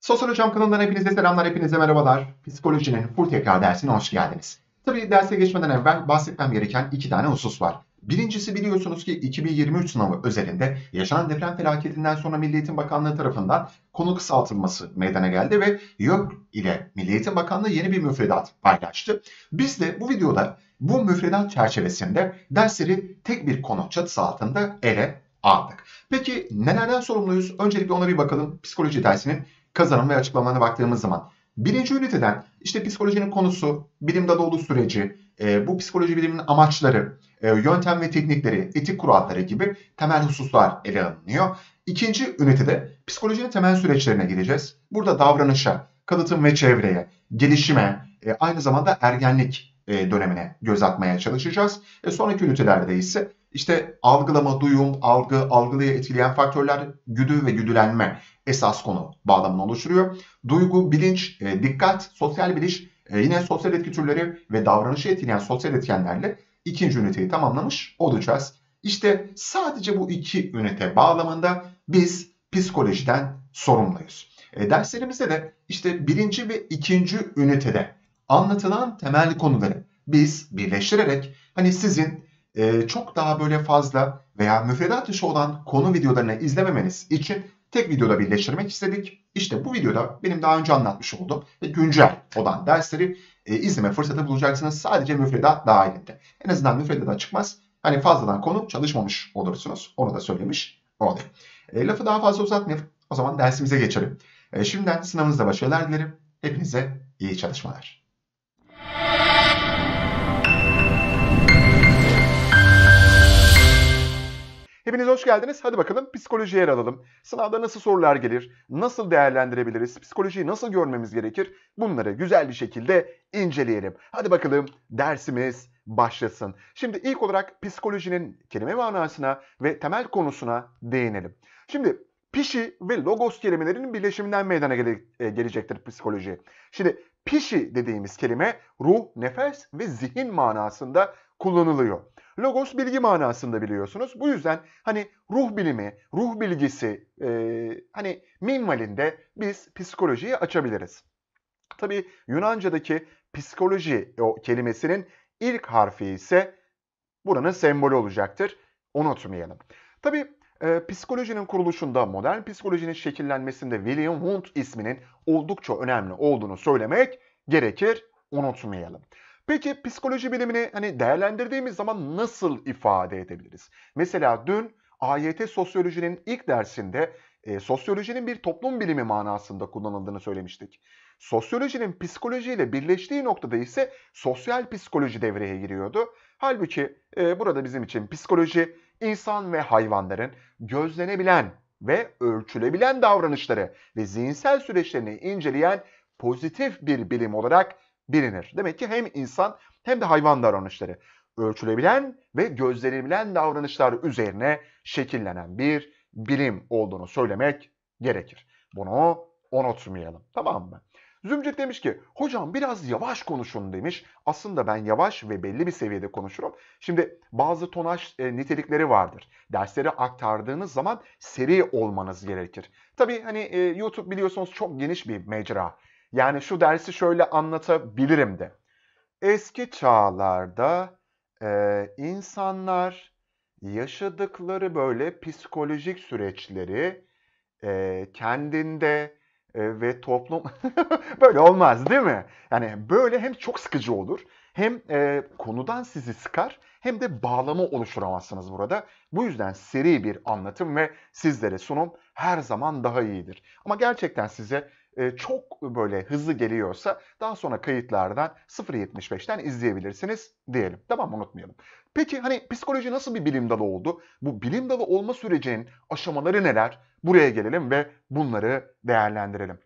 Sosyal Hocam kanalından hepinize selamlar, hepinize merhabalar. Psikolojinin Furtekrar dersine hoş geldiniz. Tabii derse geçmeden evvel bahsetmem gereken iki tane husus var. Birincisi biliyorsunuz ki 2023 sınavı özelinde yaşanan deprem felaketinden sonra Milli Eğitim Bakanlığı tarafından konu kısaltılması meydana geldi ve YÖK ile Milli Eğitim Bakanlığı yeni bir müfredat paylaştı. Biz de bu videoda bu müfredat çerçevesinde dersleri tek bir konu çatısı altında ele aldık. Peki nelerden sorumluyuz? Öncelikle ona bir bakalım. Psikoloji dersinin kazanım ve açıklamalarına baktığımız zaman. Birinci üniteden işte psikolojinin konusu, bilimde dolu süreci, e, bu psikoloji biliminin amaçları, e, yöntem ve teknikleri, etik kuralları gibi temel hususlar ele alınıyor. İkinci ünitede psikolojinin temel süreçlerine gireceğiz. Burada davranışa, kalıtım ve çevreye, gelişime, e, aynı zamanda ergenlik e, dönemine göz atmaya çalışacağız. E, sonraki ünitelerde ise işte algılama, duyum, algı, algılıyı etkileyen faktörler, güdü ve güdülenme esas konu bağlamını oluşturuyor. Duygu, bilinç, e, dikkat, sosyal bilinç e, yine sosyal etki türleri ve davranışı etkileyen sosyal etkenlerle ikinci üniteyi tamamlamış olacağız. İşte sadece bu iki ünite bağlamında biz psikolojiden sorumluyuz. E, derslerimizde de işte birinci ve ikinci ünitede anlatılan temel konuları biz birleştirerek hani sizin e, çok daha böyle fazla veya müfredat dışı olan konu videolarını izlememeniz için tek videoda birleştirmek istedik. İşte bu videoda benim daha önce anlatmış olduğum ve güncel olan dersleri e, izleme fırsatı bulacaksınız sadece müfredat dahilinde. En azından müfredata çıkmaz. Hani fazladan konu çalışmamış olursunuz. Onu da söylemiş olduk. E, lafı daha fazla uzatmayıp O zaman dersimize geçelim. E, şimdiden sınavınızda başarılar dilerim. Hepinize iyi çalışmalar. Hepiniz hoş geldiniz. Hadi bakalım psikolojiye yer alalım. Sınavda nasıl sorular gelir? Nasıl değerlendirebiliriz? Psikolojiyi nasıl görmemiz gerekir? Bunları güzel bir şekilde inceleyelim. Hadi bakalım dersimiz başlasın. Şimdi ilk olarak psikolojinin kelime manasına ve temel konusuna değinelim. Şimdi pişi ve logos kelimelerinin birleşiminden meydana gele, e, gelecektir psikoloji. Şimdi pişi dediğimiz kelime ruh, nefes ve zihin manasında kullanılıyor. Logos bilgi manasında biliyorsunuz. Bu yüzden hani ruh bilimi, ruh bilgisi e, hani minvalinde biz psikolojiyi açabiliriz. Tabi Yunanca'daki psikoloji o kelimesinin ilk harfi ise buranın sembolü olacaktır. Unutmayalım. Tabi e, psikolojinin kuruluşunda, modern psikolojinin şekillenmesinde William Wundt isminin oldukça önemli olduğunu söylemek gerekir. Unutmayalım. Peki psikoloji bilimini hani değerlendirdiğimiz zaman nasıl ifade edebiliriz? Mesela dün AYT sosyolojinin ilk dersinde e, sosyolojinin bir toplum bilimi manasında kullanıldığını söylemiştik. Sosyolojinin psikolojiyle birleştiği noktada ise sosyal psikoloji devreye giriyordu. Halbuki e, burada bizim için psikoloji insan ve hayvanların gözlenebilen ve ölçülebilen davranışları ve zihinsel süreçlerini inceleyen pozitif bir bilim olarak bilinir. Demek ki hem insan hem de hayvan davranışları ölçülebilen ve gözlenebilen davranışlar üzerine şekillenen bir bilim olduğunu söylemek gerekir. Bunu unutmayalım. Tamam mı? Zümcük demiş ki hocam biraz yavaş konuşun demiş. Aslında ben yavaş ve belli bir seviyede konuşurum. Şimdi bazı tonaj e, nitelikleri vardır. Dersleri aktardığınız zaman seri olmanız gerekir. Tabi hani e, YouTube biliyorsunuz çok geniş bir mecra. Yani şu dersi şöyle anlatabilirim de. Eski çağlarda e, insanlar yaşadıkları böyle psikolojik süreçleri e, kendinde e, ve toplum böyle olmaz değil mi? Yani böyle hem çok sıkıcı olur hem e, konudan sizi sıkar hem de bağlama oluşturamazsınız burada. Bu yüzden seri bir anlatım ve sizlere sunum her zaman daha iyidir. Ama gerçekten size e, çok böyle hızlı geliyorsa daha sonra kayıtlardan 0.75'ten izleyebilirsiniz diyelim. Tamam unutmayalım. Peki hani psikoloji nasıl bir bilim dalı oldu? Bu bilim dalı olma sürecinin aşamaları neler? Buraya gelelim ve bunları değerlendirelim.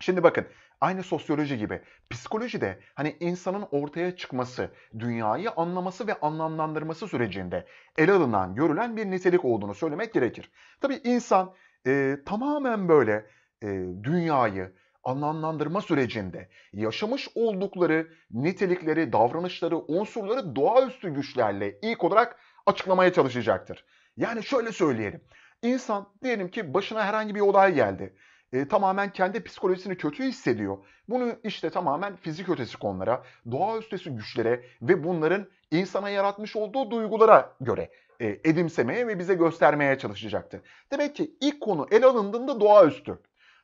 Şimdi bakın aynı sosyoloji gibi psikoloji de hani insanın ortaya çıkması, dünyayı anlaması ve anlamlandırması sürecinde ele alınan, görülen bir nitelik olduğunu söylemek gerekir. Tabii insan e, tamamen böyle e, dünyayı anlamlandırma sürecinde yaşamış oldukları nitelikleri, davranışları, unsurları doğaüstü güçlerle ilk olarak açıklamaya çalışacaktır. Yani şöyle söyleyelim. İnsan diyelim ki başına herhangi bir olay geldi. E, tamamen kendi psikolojisini kötü hissediyor. Bunu işte tamamen fizik ötesi konulara, doğaüstü güçlere ve bunların insana yaratmış olduğu duygulara göre e, edimsemeye ve bize göstermeye çalışacaktır. Demek ki ilk konu ele alındığında doğaüstü.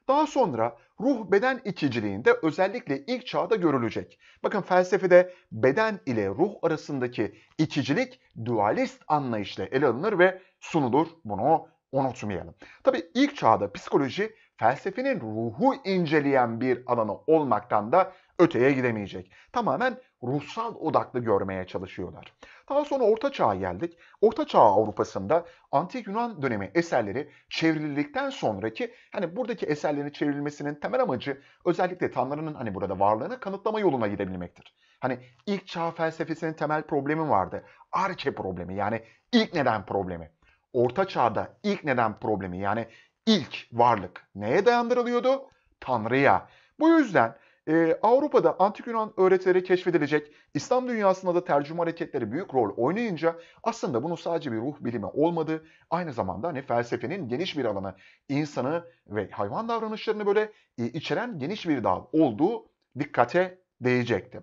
Daha sonra ruh beden ikiciliğinde özellikle ilk çağda görülecek. Bakın felsefede beden ile ruh arasındaki ikicilik dualist anlayışla ele alınır ve sunulur. Bunu unutmayalım. Tabi ilk çağda psikoloji felsefenin ruhu inceleyen bir alanı olmaktan da öteye gidemeyecek. Tamamen ruhsal odaklı görmeye çalışıyorlar. Daha sonra Orta Çağ'a geldik. Orta Çağ Avrupa'sında Antik Yunan dönemi eserleri çevrililikten sonraki hani buradaki eserlerin çevrilmesinin temel amacı özellikle Tanrı'nın hani burada varlığını kanıtlama yoluna gidebilmektir. Hani ilk çağ felsefesinin temel problemi vardı. Arke problemi yani ilk neden problemi. Orta Çağ'da ilk neden problemi yani ilk varlık neye dayandırılıyordu? Tanrı'ya. Bu yüzden ee, Avrupa'da Antik Yunan öğretileri keşfedilecek, İslam dünyasında da tercüme hareketleri büyük rol oynayınca aslında bunu sadece bir ruh bilimi olmadı, aynı zamanda hani felsefenin geniş bir alanı, insanı ve hayvan davranışlarını böyle e, içeren geniş bir dal olduğu dikkate değecekti.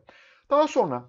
Daha sonra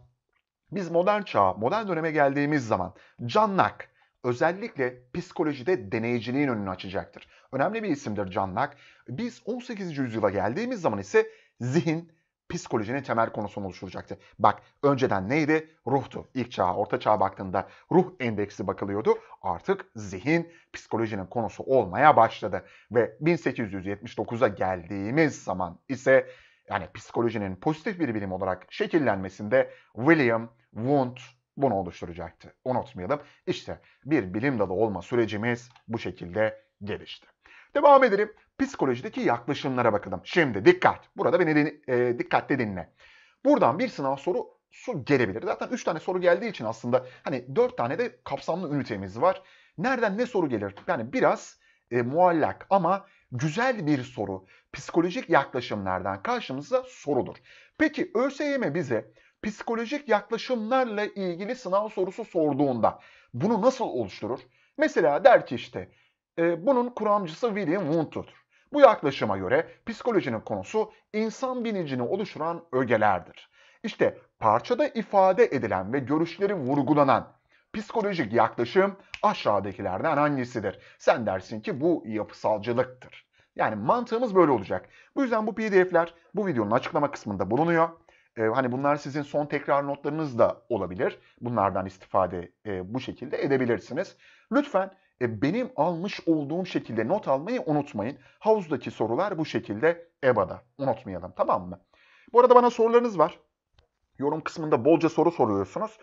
biz modern çağa, modern döneme geldiğimiz zaman Cannak özellikle psikolojide deneyiciliğin önünü açacaktır. Önemli bir isimdir Cannak. Biz 18. yüzyıla geldiğimiz zaman ise zihin, psikolojinin temel konusunu oluşturacaktı. Bak önceden neydi? Ruhtu. İlk çağa, orta çağa baktığında ruh endeksi bakılıyordu. Artık zihin psikolojinin konusu olmaya başladı. Ve 1879'a geldiğimiz zaman ise yani psikolojinin pozitif bir bilim olarak şekillenmesinde William Wundt bunu oluşturacaktı. Unutmayalım. İşte bir bilim dalı olma sürecimiz bu şekilde gelişti. Devam edelim psikolojideki yaklaşımlara bakalım. Şimdi dikkat. Burada beni din, e, dikkatle dinle. Buradan bir sınav soru gelebilir. Zaten 3 tane soru geldiği için aslında hani 4 tane de kapsamlı ünitemiz var. Nereden ne soru gelir? Yani biraz e, muallak ama güzel bir soru. Psikolojik yaklaşımlardan karşımıza sorudur. Peki ÖSYM bize psikolojik yaklaşımlarla ilgili sınav sorusu sorduğunda bunu nasıl oluşturur? Mesela der ki işte e, bunun kuramcısı William Wundt'tur. Bu yaklaşıma göre psikolojinin konusu insan bilincini oluşturan ögelerdir. İşte parçada ifade edilen ve görüşleri vurgulanan psikolojik yaklaşım aşağıdakilerden hangisidir? Sen dersin ki bu yapısalcılıktır. Yani mantığımız böyle olacak. Bu yüzden bu pdf'ler bu videonun açıklama kısmında bulunuyor. Ee, hani bunlar sizin son tekrar notlarınız da olabilir. Bunlardan istifade e, bu şekilde edebilirsiniz. Lütfen e, benim almış olduğum şekilde not almayı unutmayın. Havuzdaki sorular bu şekilde EBA'da. Unutmayalım tamam mı? Bu arada bana sorularınız var. Yorum kısmında bolca soru soruyorsunuz.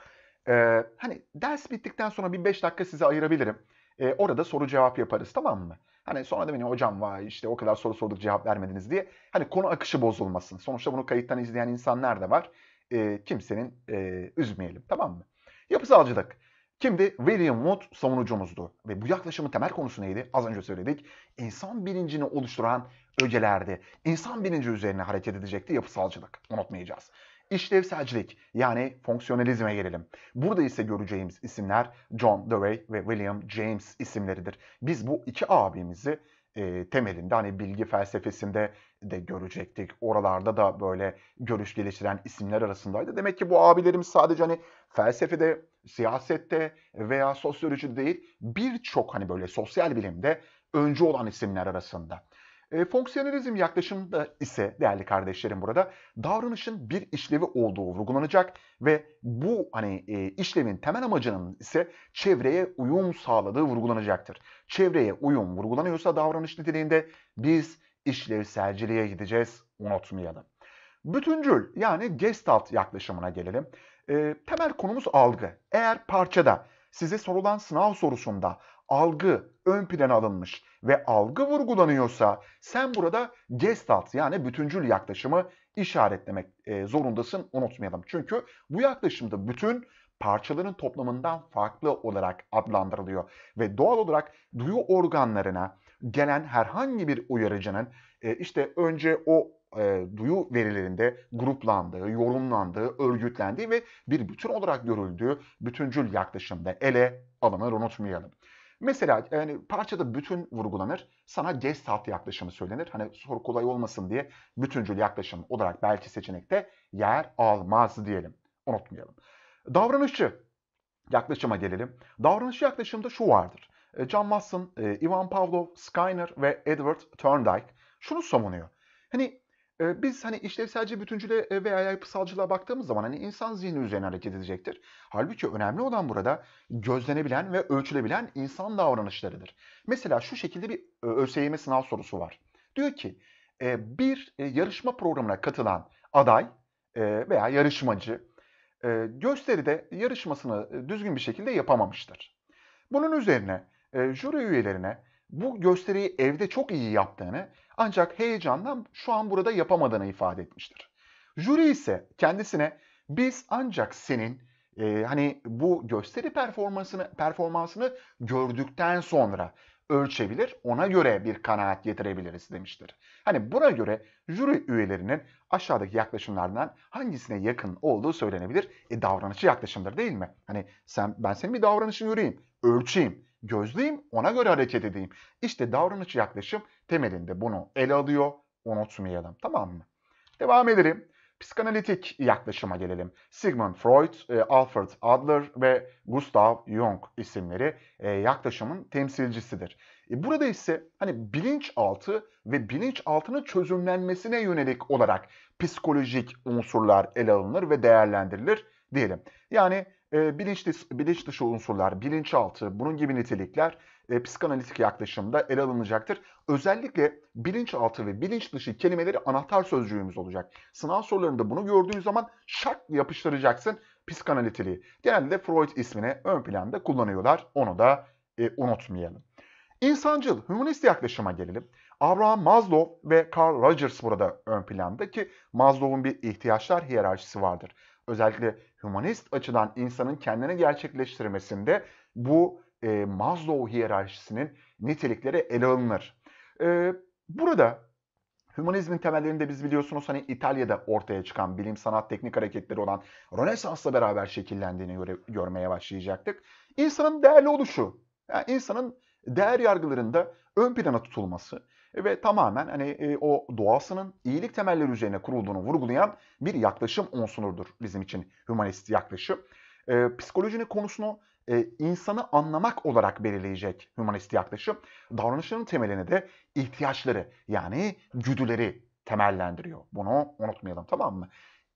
Ee, hani ders bittikten sonra bir 5 dakika size ayırabilirim. Ee, orada soru cevap yaparız tamam mı? Hani sonra da beni hocam var işte o kadar soru sorduk cevap vermediniz diye. Hani konu akışı bozulmasın. Sonuçta bunu kayıttan izleyen insanlar da var. Ee, kimsenin e, üzmeyelim tamam mı? Yapısalcılık. Kimdi? William Wood savunucumuzdu. Ve bu yaklaşımın temel konusu neydi? Az önce söyledik. İnsan bilincini oluşturan ögelerdi. İnsan bilinci üzerine hareket edecekti yapısalcılık. Unutmayacağız. İşlevselcilik yani fonksiyonalizme gelelim. Burada ise göreceğimiz isimler John Dewey ve William James isimleridir. Biz bu iki abimizi e, temelinde hani bilgi felsefesinde de görecektik. Oralarda da böyle görüş geliştiren isimler arasındaydı. Demek ki bu abilerimiz sadece hani felsefede siyasette veya sosyolojide değil birçok hani böyle sosyal bilimde öncü olan isimler arasında. E, fonksiyonalizm yaklaşımında ise değerli kardeşlerim burada davranışın bir işlevi olduğu vurgulanacak ve bu hani e, işlevin temel amacının ise çevreye uyum sağladığı vurgulanacaktır. Çevreye uyum vurgulanıyorsa davranış niteliğinde biz işlevselciliğe gideceğiz unutmayalım. Bütüncül yani gestalt yaklaşımına gelelim. E, temel konumuz algı. Eğer parçada size sorulan sınav sorusunda algı ön plana alınmış ve algı vurgulanıyorsa sen burada gestalt yani bütüncül yaklaşımı işaretlemek e, zorundasın unutmayalım. Çünkü bu yaklaşımda bütün parçaların toplamından farklı olarak adlandırılıyor ve doğal olarak duyu organlarına gelen herhangi bir uyarıcının e, işte önce o e, duyu verilerinde gruplandığı, yorumlandığı, örgütlendiği ve bir bütün olarak görüldüğü bütüncül yaklaşımda ele alınır unutmayalım. Mesela yani parçada bütün vurgulanır. Sana gestalt yaklaşımı söylenir. Hani soru kolay olmasın diye bütüncül yaklaşım olarak belki seçenekte yer almaz diyelim. Unutmayalım. Davranışçı yaklaşıma gelelim. Davranışçı yaklaşımda şu vardır. E, John Watson, e, Ivan Pavlov, Skinner ve Edward Thorndike şunu savunuyor. Hani ee, biz hani işlevselce bütüncüle e, veya yapısalcılığa baktığımız zaman hani insan zihni üzerine hareket edecektir. Halbuki önemli olan burada gözlenebilen ve ölçülebilen insan davranışlarıdır. Mesela şu şekilde bir e, ÖSYM sınav sorusu var. Diyor ki e, bir yarışma programına katılan aday veya yarışmacı gösteride yarışmasını düzgün bir şekilde yapamamıştır. Bunun üzerine jüri üyelerine bu gösteriyi evde çok iyi yaptığını ancak heyecandan şu an burada yapamadığını ifade etmiştir. Jüri ise kendisine biz ancak senin e, hani bu gösteri performansını performansını gördükten sonra ölçebilir, ona göre bir kanaat getirebiliriz demiştir. Hani buna göre jüri üyelerinin aşağıdaki yaklaşımlardan hangisine yakın olduğu söylenebilir? E davranışçı yaklaşımdır değil mi? Hani sen ben senin bir davranışını yürüyeyim, ölçeyim gözleyeyim, ona göre hareket edeyim. İşte davranış yaklaşım temelinde bunu ele alıyor, unutmayalım. Tamam mı? Devam edelim. Psikanalitik yaklaşıma gelelim. Sigmund Freud, e, Alfred Adler ve Gustav Jung isimleri e, yaklaşımın temsilcisidir. E, burada ise hani bilinçaltı ve bilinçaltının çözümlenmesine yönelik olarak psikolojik unsurlar ele alınır ve değerlendirilir diyelim. Yani e, bilinç, bilinç dışı unsurlar, bilinçaltı, bunun gibi nitelikler e, psikanalitik yaklaşımda ele alınacaktır. Özellikle bilinçaltı ve bilinç dışı kelimeleri anahtar sözcüğümüz olacak. Sınav sorularında bunu gördüğün zaman şart yapıştıracaksın psikanalitiliği. Genelde Freud ismini ön planda kullanıyorlar. Onu da e, unutmayalım. İnsancıl, hümanist yaklaşıma gelelim. Abraham Maslow ve Carl Rogers burada ön planda ki Maslow'un bir ihtiyaçlar hiyerarşisi vardır özellikle humanist açıdan insanın kendini gerçekleştirmesinde bu e, Maslow hiyerarşisinin nitelikleri ele alınır. E, burada Hümanizmin temellerinde biz biliyorsunuz hani İtalya'da ortaya çıkan bilim sanat teknik hareketleri olan Rönesans'la beraber şekillendiğini göre, görmeye başlayacaktık. İnsanın değerli oluşu, yani insanın değer yargılarında ön plana tutulması, e, ve tamamen hani e, o doğasının iyilik temelleri üzerine kurulduğunu vurgulayan bir yaklaşım unsunudur bizim için hümanist yaklaşım. E, psikolojinin konusunu insanı anlamak olarak belirleyecek hümanist yaklaşım davranışların temelini de ihtiyaçları yani güdüleri temellendiriyor. Bunu unutmayalım tamam mı?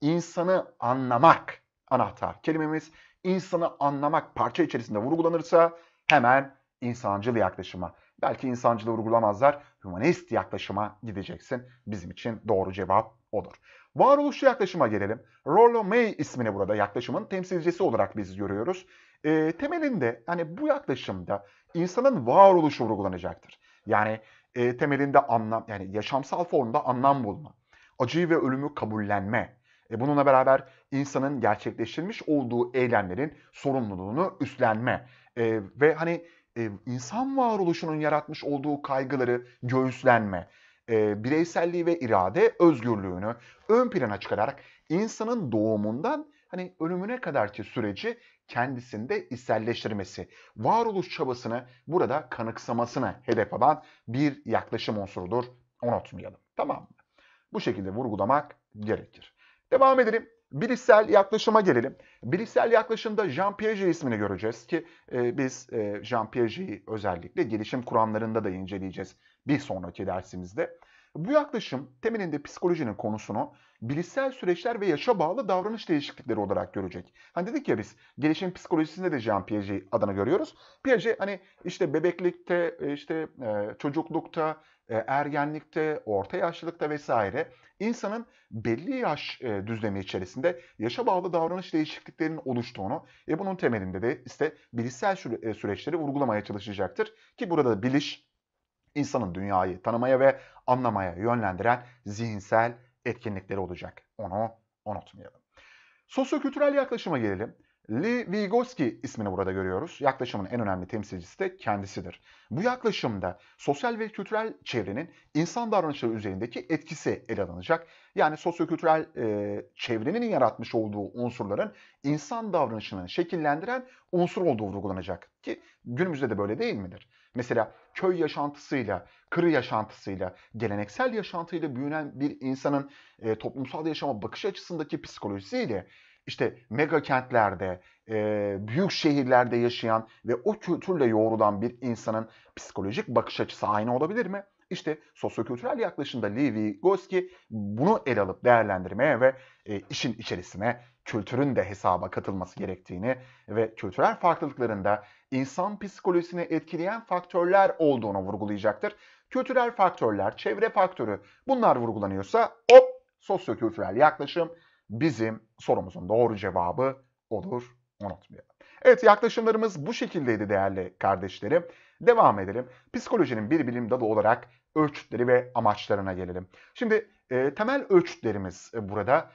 İnsanı anlamak anahtar kelimemiz. İnsanı anlamak parça içerisinde vurgulanırsa hemen insancıl yaklaşıma Belki insancılığı vurgulamazlar. Hümanist yaklaşıma gideceksin. Bizim için doğru cevap odur. Varoluşçu yaklaşıma gelelim. Rollo May ismini burada yaklaşımın temsilcisi olarak biz görüyoruz. E, temelinde hani bu yaklaşımda insanın varoluşu vurgulanacaktır. Yani e, temelinde anlam yani yaşamsal formda anlam bulma, acıyı ve ölümü kabullenme. E, bununla beraber insanın gerçekleştirmiş olduğu eylemlerin sorumluluğunu üstlenme e, ve hani e, insan varoluşunun yaratmış olduğu kaygıları göğüslenme, e, bireyselliği ve irade özgürlüğünü ön plana çıkararak insanın doğumundan hani ölümüne kadarki süreci kendisinde iselleştirmesi, varoluş çabasını burada kanıksamasını hedef alan bir yaklaşım unsurudur. Unutmayalım. Tamam mı? Bu şekilde vurgulamak gerekir. Devam edelim. Bilişsel yaklaşıma gelelim. Bilişsel yaklaşımda Jean Piaget ismini göreceğiz ki e, biz e, Jean Piaget'i özellikle gelişim kuramlarında da inceleyeceğiz bir sonraki dersimizde. Bu yaklaşım temelinde psikolojinin konusunu bilişsel süreçler ve yaşa bağlı davranış değişiklikleri olarak görecek. Hani dedik ya biz gelişim psikolojisinde de Jean Piaget adını görüyoruz. Piaget hani işte bebeklikte, e, işte e, çocuklukta, e, ergenlikte, orta yaşlılıkta vesaire insanın belli yaş düzlemi içerisinde yaşa bağlı davranış değişikliklerinin oluştuğunu ve bunun temelinde de işte bilişsel süreçleri vurgulamaya çalışacaktır. Ki burada biliş insanın dünyayı tanımaya ve anlamaya yönlendiren zihinsel etkinlikleri olacak. Onu unutmayalım. Sosyokültürel yaklaşıma gelelim. Lee Vygotsky ismini burada görüyoruz. Yaklaşımın en önemli temsilcisi de kendisidir. Bu yaklaşımda sosyal ve kültürel çevrenin insan davranışları üzerindeki etkisi ele alınacak. Yani sosyokültürel e, çevrenin yaratmış olduğu unsurların insan davranışını şekillendiren unsur olduğu vurgulanacak. Ki günümüzde de böyle değil midir? Mesela köy yaşantısıyla, kırı yaşantısıyla, geleneksel yaşantıyla büyünen bir insanın e, toplumsal yaşama bakış açısındaki psikolojisiyle işte mega kentlerde, e, büyük şehirlerde yaşayan ve o kültürle yoğrulan bir insanın psikolojik bakış açısı aynı olabilir mi? İşte sosyokültürel yaklaşımda Levi Goski bunu ele alıp değerlendirmeye ve e, işin içerisine kültürün de hesaba katılması gerektiğini ve kültürel farklılıklarında insan psikolojisini etkileyen faktörler olduğunu vurgulayacaktır. Kültürel faktörler, çevre faktörü bunlar vurgulanıyorsa hop sosyokültürel yaklaşım bizim sorumuzun doğru cevabı olur unutmayalım. Evet yaklaşımlarımız bu şekildeydi değerli kardeşlerim. Devam edelim. Psikolojinin bir bilim dalı olarak ölçütleri ve amaçlarına gelelim. Şimdi e, temel ölçütlerimiz e, burada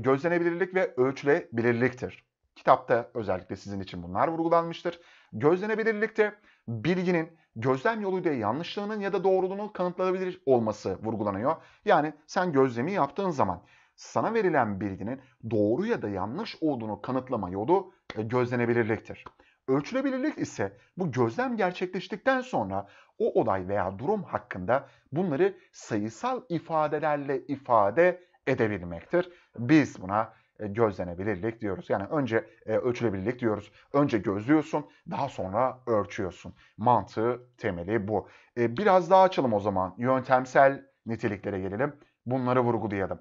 gözlenebilirlik ve ölçülebilirliktir. Kitapta özellikle sizin için bunlar vurgulanmıştır. Gözlenebilirlikte bilginin gözlem yoluyla yanlışlığının ya da doğruluğunun kanıtlanabilir olması vurgulanıyor. Yani sen gözlemi yaptığın zaman sana verilen bilginin doğru ya da yanlış olduğunu kanıtlama yolu e, gözlenebilirliktir. Ölçülebilirlik ise bu gözlem gerçekleştikten sonra o olay veya durum hakkında bunları sayısal ifadelerle ifade edebilmektir. Biz buna e, gözlenebilirlik diyoruz. Yani önce e, ölçülebilirlik diyoruz. Önce gözlüyorsun, daha sonra ölçüyorsun. Mantığı temeli bu. E, biraz daha açalım o zaman. Yöntemsel niteliklere gelelim. Bunları vurgulayalım.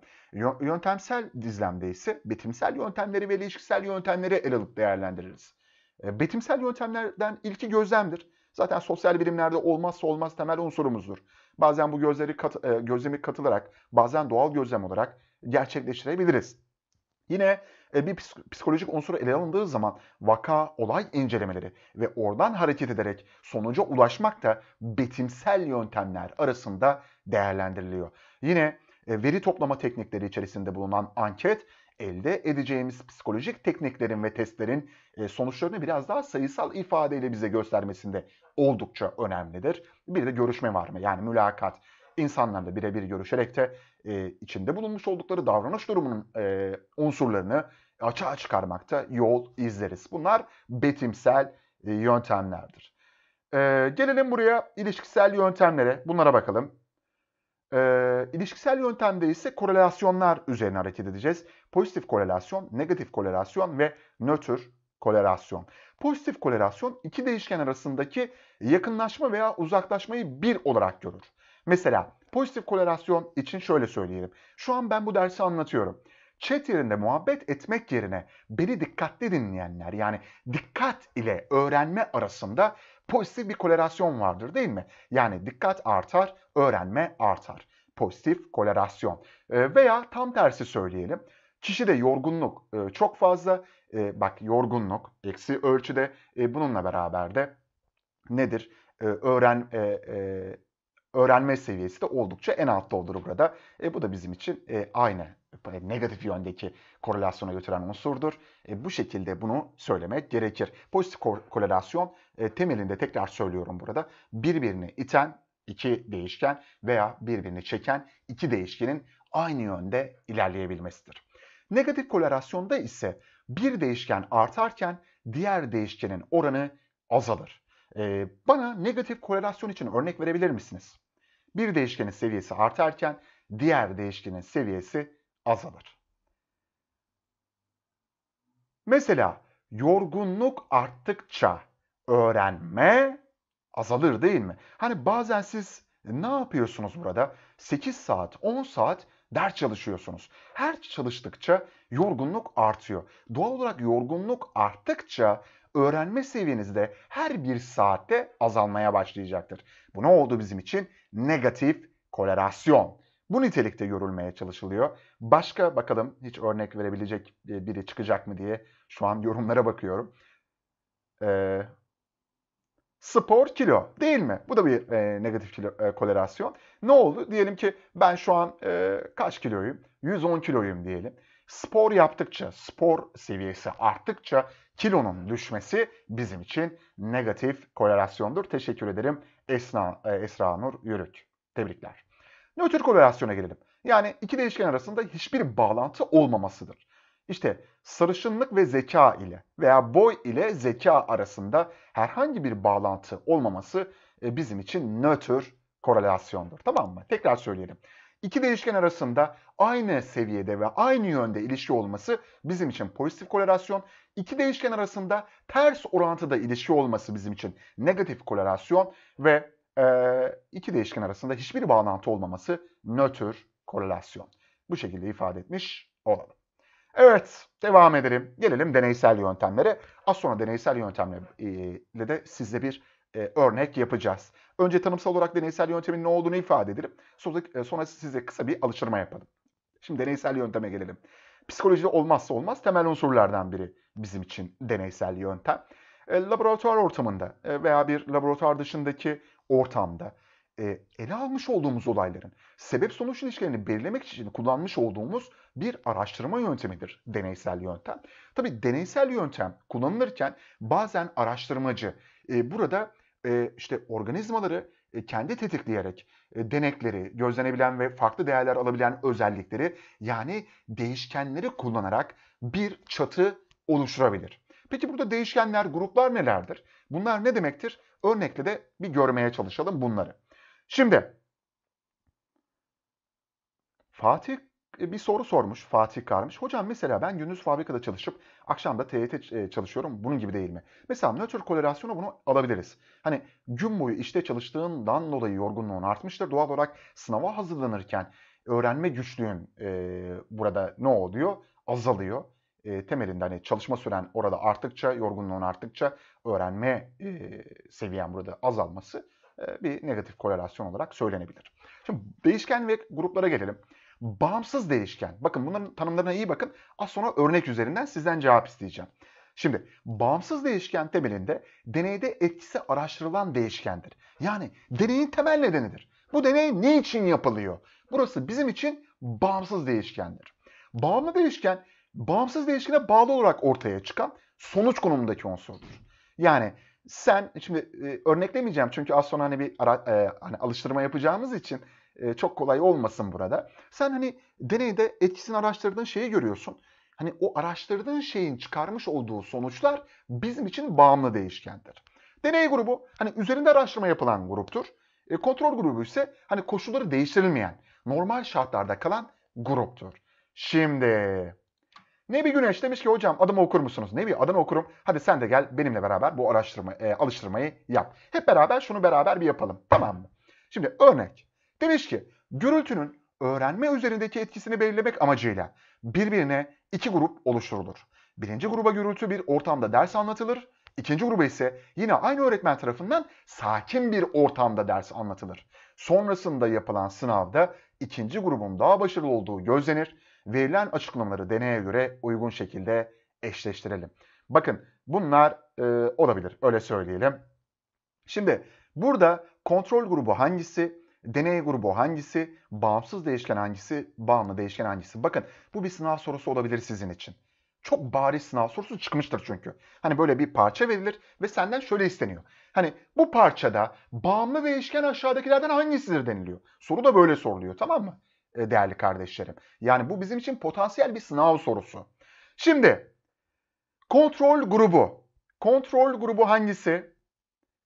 Yöntemsel dizlemde ise bitimsel yöntemleri ve ilişkisel yöntemleri ele alıp değerlendiririz. E, betimsel yöntemlerden ilki gözlemdir. Zaten sosyal bilimlerde olmazsa olmaz temel unsurumuzdur. Bazen bu gözleri kat, e, gözlemi katılarak, bazen doğal gözlem olarak gerçekleştirebiliriz. Yine e, bir psikolojik unsur ele alındığı zaman vaka, olay incelemeleri ve oradan hareket ederek sonuca ulaşmak da betimsel yöntemler arasında değerlendiriliyor. Yine veri toplama teknikleri içerisinde bulunan anket elde edeceğimiz psikolojik tekniklerin ve testlerin e, sonuçlarını biraz daha sayısal ifadeyle bize göstermesinde oldukça önemlidir. Bir de görüşme var mı? Yani mülakat. İnsanlarla birebir görüşerek de e, içinde bulunmuş oldukları davranış durumunun e, unsurlarını açığa çıkarmakta yol izleriz. Bunlar betimsel yöntemlerdir. gelelim buraya ilişkisel yöntemlere. Bunlara bakalım. İlişkisel yöntemde ise korelasyonlar üzerine hareket edeceğiz. Pozitif korelasyon, negatif korelasyon ve nötr korelasyon. Pozitif korelasyon iki değişken arasındaki yakınlaşma veya uzaklaşmayı bir olarak görür. Mesela pozitif korelasyon için şöyle söyleyelim. Şu an ben bu dersi anlatıyorum. Chat yerinde muhabbet etmek yerine beni dikkatli dinleyenler yani dikkat ile öğrenme arasında pozitif bir korelasyon vardır değil mi? Yani dikkat artar, öğrenme artar pozitif kolerasyon. Ee, veya tam tersi söyleyelim. Kişi de yorgunluk e, çok fazla. E, bak yorgunluk eksi ölçüde e, bununla beraber de nedir? öğren öğrenme seviyesi de oldukça en altta olur burada. bu da bizim için aynı negatif yöndeki korelasyona götüren unsurdur. bu şekilde bunu söylemek gerekir. Pozitif korelasyon temelinde tekrar söylüyorum burada birbirini iten iki değişken veya birbirini çeken iki değişkenin aynı yönde ilerleyebilmesidir. Negatif korelasyonda ise bir değişken artarken diğer değişkenin oranı azalır. Ee, bana negatif korelasyon için örnek verebilir misiniz? Bir değişkenin seviyesi artarken diğer değişkenin seviyesi azalır. Mesela yorgunluk arttıkça öğrenme azalır değil mi? Hani bazen siz ne yapıyorsunuz burada? 8 saat, 10 saat ders çalışıyorsunuz. Her çalıştıkça yorgunluk artıyor. Doğal olarak yorgunluk arttıkça öğrenme seviyenizde her bir saatte azalmaya başlayacaktır. Bu ne oldu bizim için? Negatif kolerasyon. Bu nitelikte yorulmaya çalışılıyor. Başka bakalım hiç örnek verebilecek e, biri çıkacak mı diye şu an yorumlara bakıyorum. Ee, spor kilo değil mi? Bu da bir e, negatif kilo, e, korelasyon. Ne oldu? Diyelim ki ben şu an e, kaç kiloyum? 110 kiloyum diyelim. Spor yaptıkça, spor seviyesi arttıkça kilonun düşmesi bizim için negatif korelasyondur. Teşekkür ederim Esna, e, Esra Nur Yörük. Tebrikler. Nötr korelasyona gelelim. Yani iki değişken arasında hiçbir bağlantı olmamasıdır. İşte sarışınlık ve zeka ile veya boy ile zeka arasında herhangi bir bağlantı olmaması e, bizim için nötr korelasyondur. Tamam mı? Tekrar söyleyelim. İki değişken arasında aynı seviyede ve aynı yönde ilişki olması bizim için pozitif korelasyon. İki değişken arasında ters orantıda ilişki olması bizim için negatif korelasyon ve e, iki değişken arasında hiçbir bağlantı olmaması nötr korelasyon. Bu şekilde ifade etmiş olalım. Evet, devam edelim. Gelelim deneysel yöntemlere. Az sonra deneysel yöntemle de sizle bir e, örnek yapacağız. Önce tanımsal olarak deneysel yöntemin ne olduğunu ifade edelim. Sonra, e, sonra size kısa bir alıştırma yapalım. Şimdi deneysel yönteme gelelim. Psikolojide olmazsa olmaz temel unsurlardan biri bizim için deneysel yöntem. E, laboratuvar ortamında veya bir laboratuvar dışındaki ortamda e, ele almış olduğumuz olayların sebep sonuç ilişkilerini belirlemek için kullanmış olduğumuz bir araştırma yöntemidir deneysel yöntem. Tabi deneysel yöntem kullanılırken bazen araştırmacı e, burada e, işte organizmaları e, kendi tetikleyerek e, denekleri, gözlenebilen ve farklı değerler alabilen özellikleri yani değişkenleri kullanarak bir çatı oluşturabilir. Peki burada değişkenler, gruplar nelerdir? Bunlar ne demektir? Örnekle de bir görmeye çalışalım bunları. Şimdi Fatih e, bir soru sormuş Fatih Karmış. Hocam mesela ben gündüz fabrikada çalışıp akşam da TYT e, çalışıyorum. Bunun gibi değil mi? Mesela nötr korelasyonu bunu alabiliriz. Hani gün boyu işte çalıştığından dolayı yorgunluğun artmıştır. Doğal olarak sınava hazırlanırken öğrenme güçlüğün e, burada ne oluyor? Azalıyor. E, temelinde hani çalışma süren orada arttıkça, yorgunluğun arttıkça öğrenme e, seviyen burada azalması e, bir negatif korelasyon olarak söylenebilir. Şimdi değişken ve gruplara gelelim. Bağımsız değişken. Bakın bunların tanımlarına iyi bakın. Az sonra örnek üzerinden sizden cevap isteyeceğim. Şimdi bağımsız değişken temelinde deneyde etkisi araştırılan değişkendir. Yani deneyin temel nedenidir. Bu deney ne için yapılıyor? Burası bizim için bağımsız değişkendir. Bağımlı değişken, bağımsız değişkene bağlı olarak ortaya çıkan sonuç konumundaki unsurdur. Yani sen şimdi e, örneklemeyeceğim çünkü az sonra hani bir ara, e, hani alıştırma yapacağımız için e, çok kolay olmasın burada. Sen hani deneyde etkisini araştırdığın şeyi görüyorsun. Hani o araştırdığın şeyin çıkarmış olduğu sonuçlar bizim için bağımlı değişkendir. Deney grubu hani üzerinde araştırma yapılan gruptur. E, kontrol grubu ise hani koşulları değiştirilmeyen, normal şartlarda kalan gruptur. Şimdi Nebi Güneş demiş ki hocam adımı okur musunuz? Nebi adını okurum. Hadi sen de gel benimle beraber bu araştırma, e, alıştırmayı yap. Hep beraber şunu beraber bir yapalım. Tamam mı? Şimdi örnek. Demiş ki gürültünün öğrenme üzerindeki etkisini belirlemek amacıyla birbirine iki grup oluşturulur. Birinci gruba gürültü bir ortamda ders anlatılır. İkinci gruba ise yine aynı öğretmen tarafından sakin bir ortamda ders anlatılır. Sonrasında yapılan sınavda ikinci grubun daha başarılı olduğu gözlenir verilen açıklamaları deneye göre uygun şekilde eşleştirelim. Bakın bunlar e, olabilir öyle söyleyelim. Şimdi burada kontrol grubu hangisi, deney grubu hangisi, bağımsız değişken hangisi, bağımlı değişken hangisi? Bakın bu bir sınav sorusu olabilir sizin için. Çok bariz sınav sorusu çıkmıştır çünkü. Hani böyle bir parça verilir ve senden şöyle isteniyor. Hani bu parçada bağımlı değişken aşağıdakilerden hangisidir deniliyor. Soru da böyle soruluyor tamam mı? E, değerli kardeşlerim. Yani bu bizim için potansiyel bir sınav sorusu. Şimdi kontrol grubu. Kontrol grubu hangisi?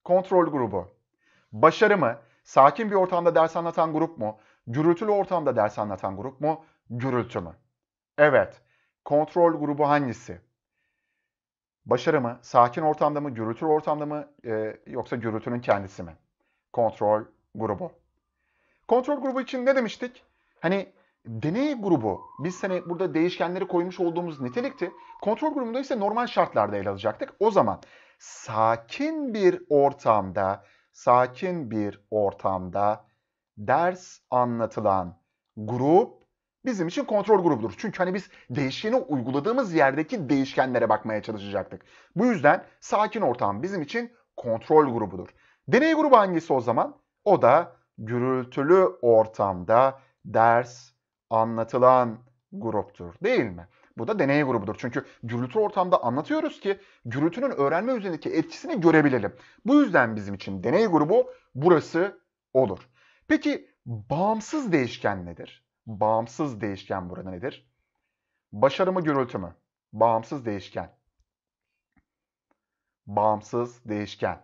Kontrol grubu. Başarı mı? Sakin bir ortamda ders anlatan grup mu? Gürültülü ortamda ders anlatan grup mu? Gürültü mü? Evet. Kontrol grubu hangisi? Başarı mı? Sakin ortamda mı? Gürültülü ortamda mı? E, yoksa gürültünün kendisi mi? Kontrol grubu. Kontrol grubu için ne demiştik? Hani deney grubu biz hani burada değişkenleri koymuş olduğumuz nitelikti. Kontrol grubunda ise normal şartlarda ele alacaktık. O zaman sakin bir ortamda, sakin bir ortamda ders anlatılan grup bizim için kontrol grubudur. Çünkü hani biz değişkeni uyguladığımız yerdeki değişkenlere bakmaya çalışacaktık. Bu yüzden sakin ortam bizim için kontrol grubudur. Deney grubu hangisi o zaman? O da gürültülü ortamda ders anlatılan gruptur değil mi? Bu da deney grubudur. Çünkü gürültü ortamda anlatıyoruz ki gürültünün öğrenme üzerindeki etkisini görebilelim. Bu yüzden bizim için deney grubu burası olur. Peki bağımsız değişken nedir? Bağımsız değişken burada nedir? Başarı mı gürültü mü? Bağımsız değişken. Bağımsız değişken.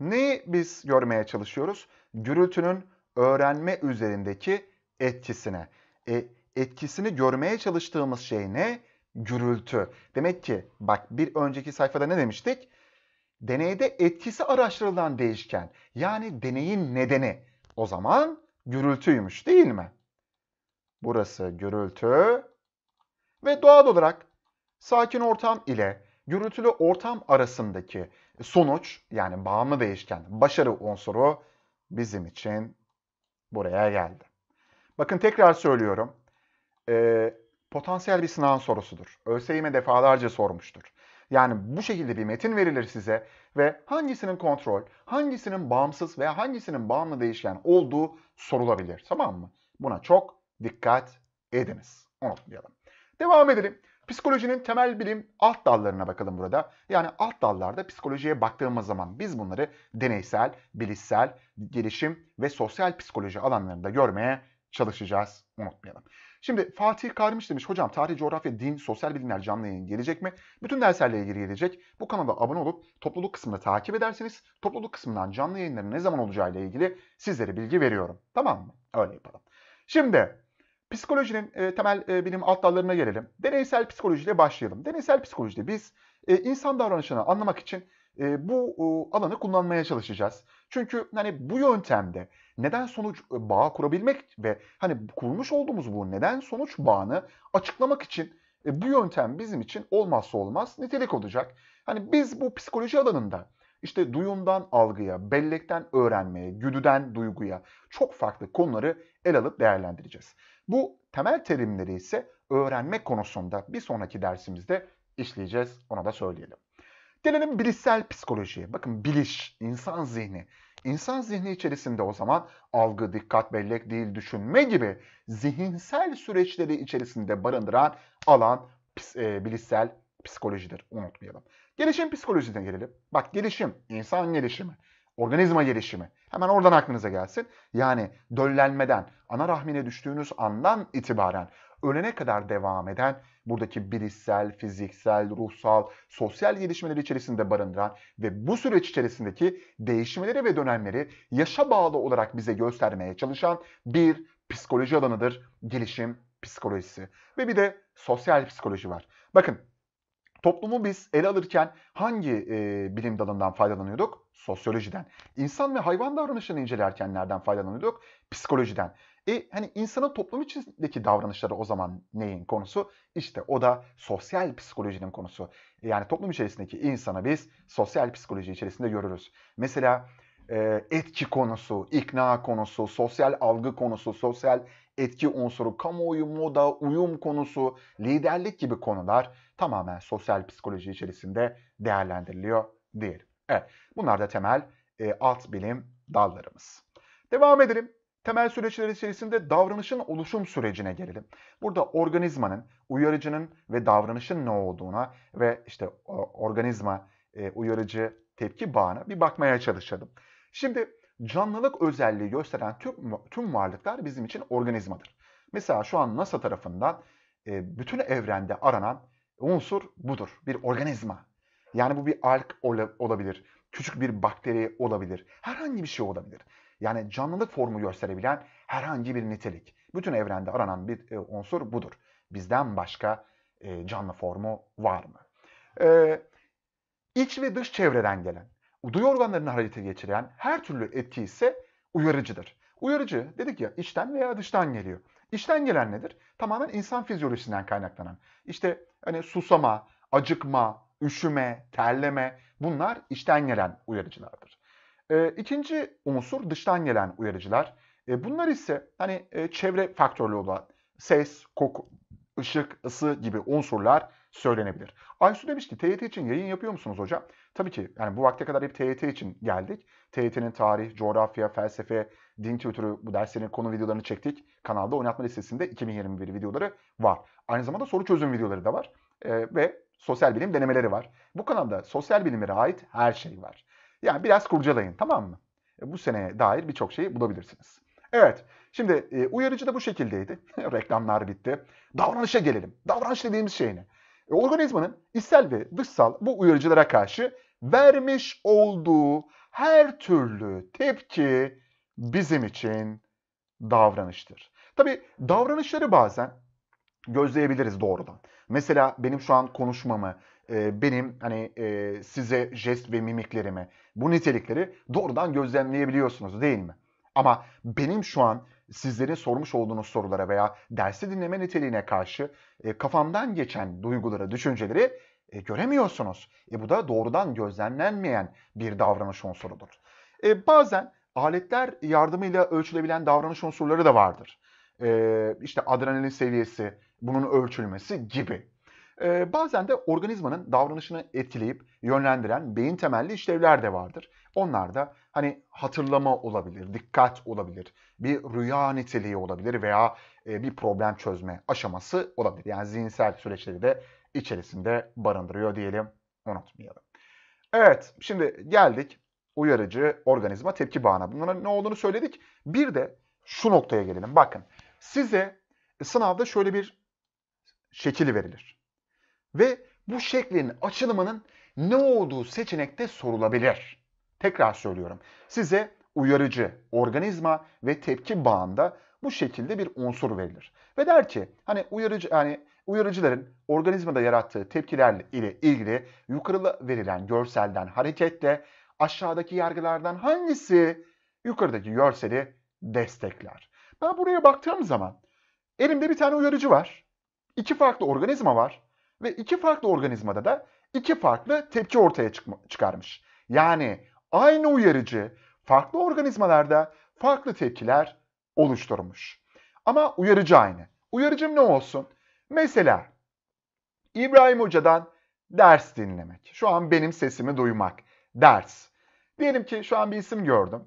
Neyi biz görmeye çalışıyoruz? Gürültünün öğrenme üzerindeki etkisine. E, etkisini görmeye çalıştığımız şey ne? Gürültü. Demek ki bak bir önceki sayfada ne demiştik? Deneyde etkisi araştırılan değişken. Yani deneyin nedeni. O zaman gürültüymüş değil mi? Burası gürültü. Ve doğal olarak sakin ortam ile gürültülü ortam arasındaki sonuç yani bağımlı değişken başarı unsuru bizim için buraya geldi. Bakın tekrar söylüyorum. E, potansiyel bir sınav sorusudur. ÖSYM defalarca sormuştur. Yani bu şekilde bir metin verilir size ve hangisinin kontrol, hangisinin bağımsız veya hangisinin bağımlı değişken olduğu sorulabilir. Tamam mı? Buna çok dikkat ediniz. Unutmayalım. Devam edelim. Psikolojinin temel bilim alt dallarına bakalım burada. Yani alt dallarda psikolojiye baktığımız zaman biz bunları deneysel, bilişsel, gelişim ve sosyal psikoloji alanlarında görmeye çalışacağız. Unutmayalım. Şimdi Fatih Karmış demiş. Hocam tarih, coğrafya, din, sosyal bilimler canlı yayın gelecek mi? Bütün derslerle ilgili gelecek. Bu kanala abone olup topluluk kısmını takip ederseniz topluluk kısmından canlı yayınların ne zaman olacağıyla ilgili sizlere bilgi veriyorum. Tamam mı? Öyle yapalım. Şimdi psikolojinin e, temel e, bilim alt dallarına gelelim. Deneysel psikolojiyle başlayalım. Deneysel psikolojide biz e, insan davranışını anlamak için e, bu e, alanı kullanmaya çalışacağız. Çünkü hani bu yöntemde neden sonuç e, bağı kurabilmek ve hani kurmuş olduğumuz bu neden sonuç bağını açıklamak için e, bu yöntem bizim için olmazsa olmaz nitelik olacak. Hani biz bu psikoloji alanında işte duyumdan algıya, bellekten öğrenmeye, güdüden duyguya çok farklı konuları el alıp değerlendireceğiz. Bu temel terimleri ise öğrenme konusunda bir sonraki dersimizde işleyeceğiz. Ona da söyleyelim. Gelelim bilişsel psikolojiye. Bakın biliş, insan zihni. İnsan zihni içerisinde o zaman algı, dikkat, bellek değil, düşünme gibi zihinsel süreçleri içerisinde barındıran alan e, bilişsel psikolojidir. Unutmayalım. Gelişim psikolojisine gelelim. Bak gelişim, insan gelişimi, organizma gelişimi. Hemen oradan aklınıza gelsin. Yani döllenmeden, ana rahmine düştüğünüz andan itibaren ölene kadar devam eden buradaki bilişsel, fiziksel, ruhsal, sosyal gelişmeleri içerisinde barındıran ve bu süreç içerisindeki değişmeleri ve dönemleri yaşa bağlı olarak bize göstermeye çalışan bir psikoloji alanıdır. Gelişim psikolojisi ve bir de sosyal psikoloji var. Bakın Toplumu biz ele alırken hangi e, bilim dalından faydalanıyorduk? Sosyolojiden. İnsan ve hayvan davranışını incelerken nereden faydalanıyorduk? Psikolojiden. E hani insanın toplum içindeki davranışları o zaman neyin konusu? İşte o da sosyal psikolojinin konusu. E, yani toplum içerisindeki insana biz sosyal psikoloji içerisinde görürüz. Mesela e, etki konusu, ikna konusu, sosyal algı konusu, sosyal etki unsuru, kamuoyu, moda, uyum konusu, liderlik gibi konular tamamen sosyal psikoloji içerisinde değerlendiriliyor diyelim. Evet bunlar da temel e, alt bilim dallarımız. Devam edelim. Temel süreçler içerisinde davranışın oluşum sürecine gelelim. Burada organizmanın, uyarıcının ve davranışın ne olduğuna ve işte organizma, e, uyarıcı, tepki bağına bir bakmaya çalışalım. Şimdi canlılık özelliği gösteren tüm, tüm varlıklar bizim için organizmadır. Mesela şu an NASA tarafından e, bütün evrende aranan unsur budur. Bir organizma. Yani bu bir alg olabilir. Küçük bir bakteri olabilir. Herhangi bir şey olabilir. Yani canlılık formu gösterebilen herhangi bir nitelik. Bütün evrende aranan bir e, unsur budur. Bizden başka e, canlı formu var mı? E, iç ve dış çevreden gelen, duyu organlarını harekete geçiren her türlü etki ise uyarıcıdır. Uyarıcı dedik ya içten veya dıştan geliyor. İşten gelen nedir? Tamamen insan fizyolojisinden kaynaklanan. İşte hani susama, acıkma, üşüme, terleme bunlar içten gelen uyarıcılardır. E, ikinci unsur dıştan gelen uyarıcılar. E, bunlar ise hani e, çevre faktörlü olan ses, koku, ışık, ısı gibi unsurlar söylenebilir. Aysu demiş ki TYT için yayın yapıyor musunuz hocam? Tabii ki yani bu vakte kadar hep TYT için geldik. TYT'nin tarih, coğrafya, felsefe, din kültürü bu derslerin konu videolarını çektik. Kanalda oynatma listesinde 2021 videoları var. Aynı zamanda soru çözüm videoları da var. E, ve sosyal bilim denemeleri var. Bu kanalda sosyal bilimlere ait her şey var. Yani biraz kurcalayın tamam mı? E, bu seneye dair birçok şeyi bulabilirsiniz. Evet, şimdi e, uyarıcı da bu şekildeydi. Reklamlar bitti. Davranışa gelelim. Davranış dediğimiz şey ne? E, organizmanın içsel ve dışsal bu uyarıcılara karşı vermiş olduğu her türlü tepki bizim için davranıştır. Tabi davranışları bazen gözleyebiliriz doğrudan. Mesela benim şu an konuşmamı, e, benim hani e, size jest ve mimiklerimi, bu nitelikleri doğrudan gözlemleyebiliyorsunuz değil mi? Ama benim şu an sizlerin sormuş olduğunuz sorulara veya dersi dinleme niteliğine karşı e, kafamdan geçen duyguları, düşünceleri göremiyorsunuz. E, bu da doğrudan gözlemlenmeyen bir davranış unsurudur. E, bazen aletler yardımıyla ölçülebilen davranış unsurları da vardır. E, işte adrenalin seviyesi, bunun ölçülmesi gibi. E, bazen de organizmanın davranışını etkileyip yönlendiren beyin temelli işlevler de vardır. Onlar da hani hatırlama olabilir, dikkat olabilir, bir rüya niteliği olabilir veya e, bir problem çözme aşaması olabilir. Yani zihinsel süreçleri de içerisinde barındırıyor diyelim, unutmayalım. Evet, şimdi geldik uyarıcı, organizma, tepki bağına. Bunların ne olduğunu söyledik. Bir de şu noktaya gelelim. Bakın size sınavda şöyle bir şekil verilir. Ve bu şeklin açılımının ne olduğu seçenekte sorulabilir. Tekrar söylüyorum. Size uyarıcı, organizma ve tepki bağında bu şekilde bir unsur verilir. Ve der ki hani uyarıcı yani uyarıcıların organizmada yarattığı tepkiler ile ilgili yukarıda verilen görselden hareketle aşağıdaki yargılardan hangisi yukarıdaki görseli destekler? Ben buraya baktığım zaman elimde bir tane uyarıcı var. İki farklı organizma var ve iki farklı organizmada da iki farklı tepki ortaya çıkarmış. Yani aynı uyarıcı farklı organizmalarda farklı tepkiler oluşturmuş. Ama uyarıcı aynı. Uyarıcım ne olsun? Mesela İbrahim Hoca'dan ders dinlemek. Şu an benim sesimi duymak ders. Diyelim ki şu an bir isim gördüm.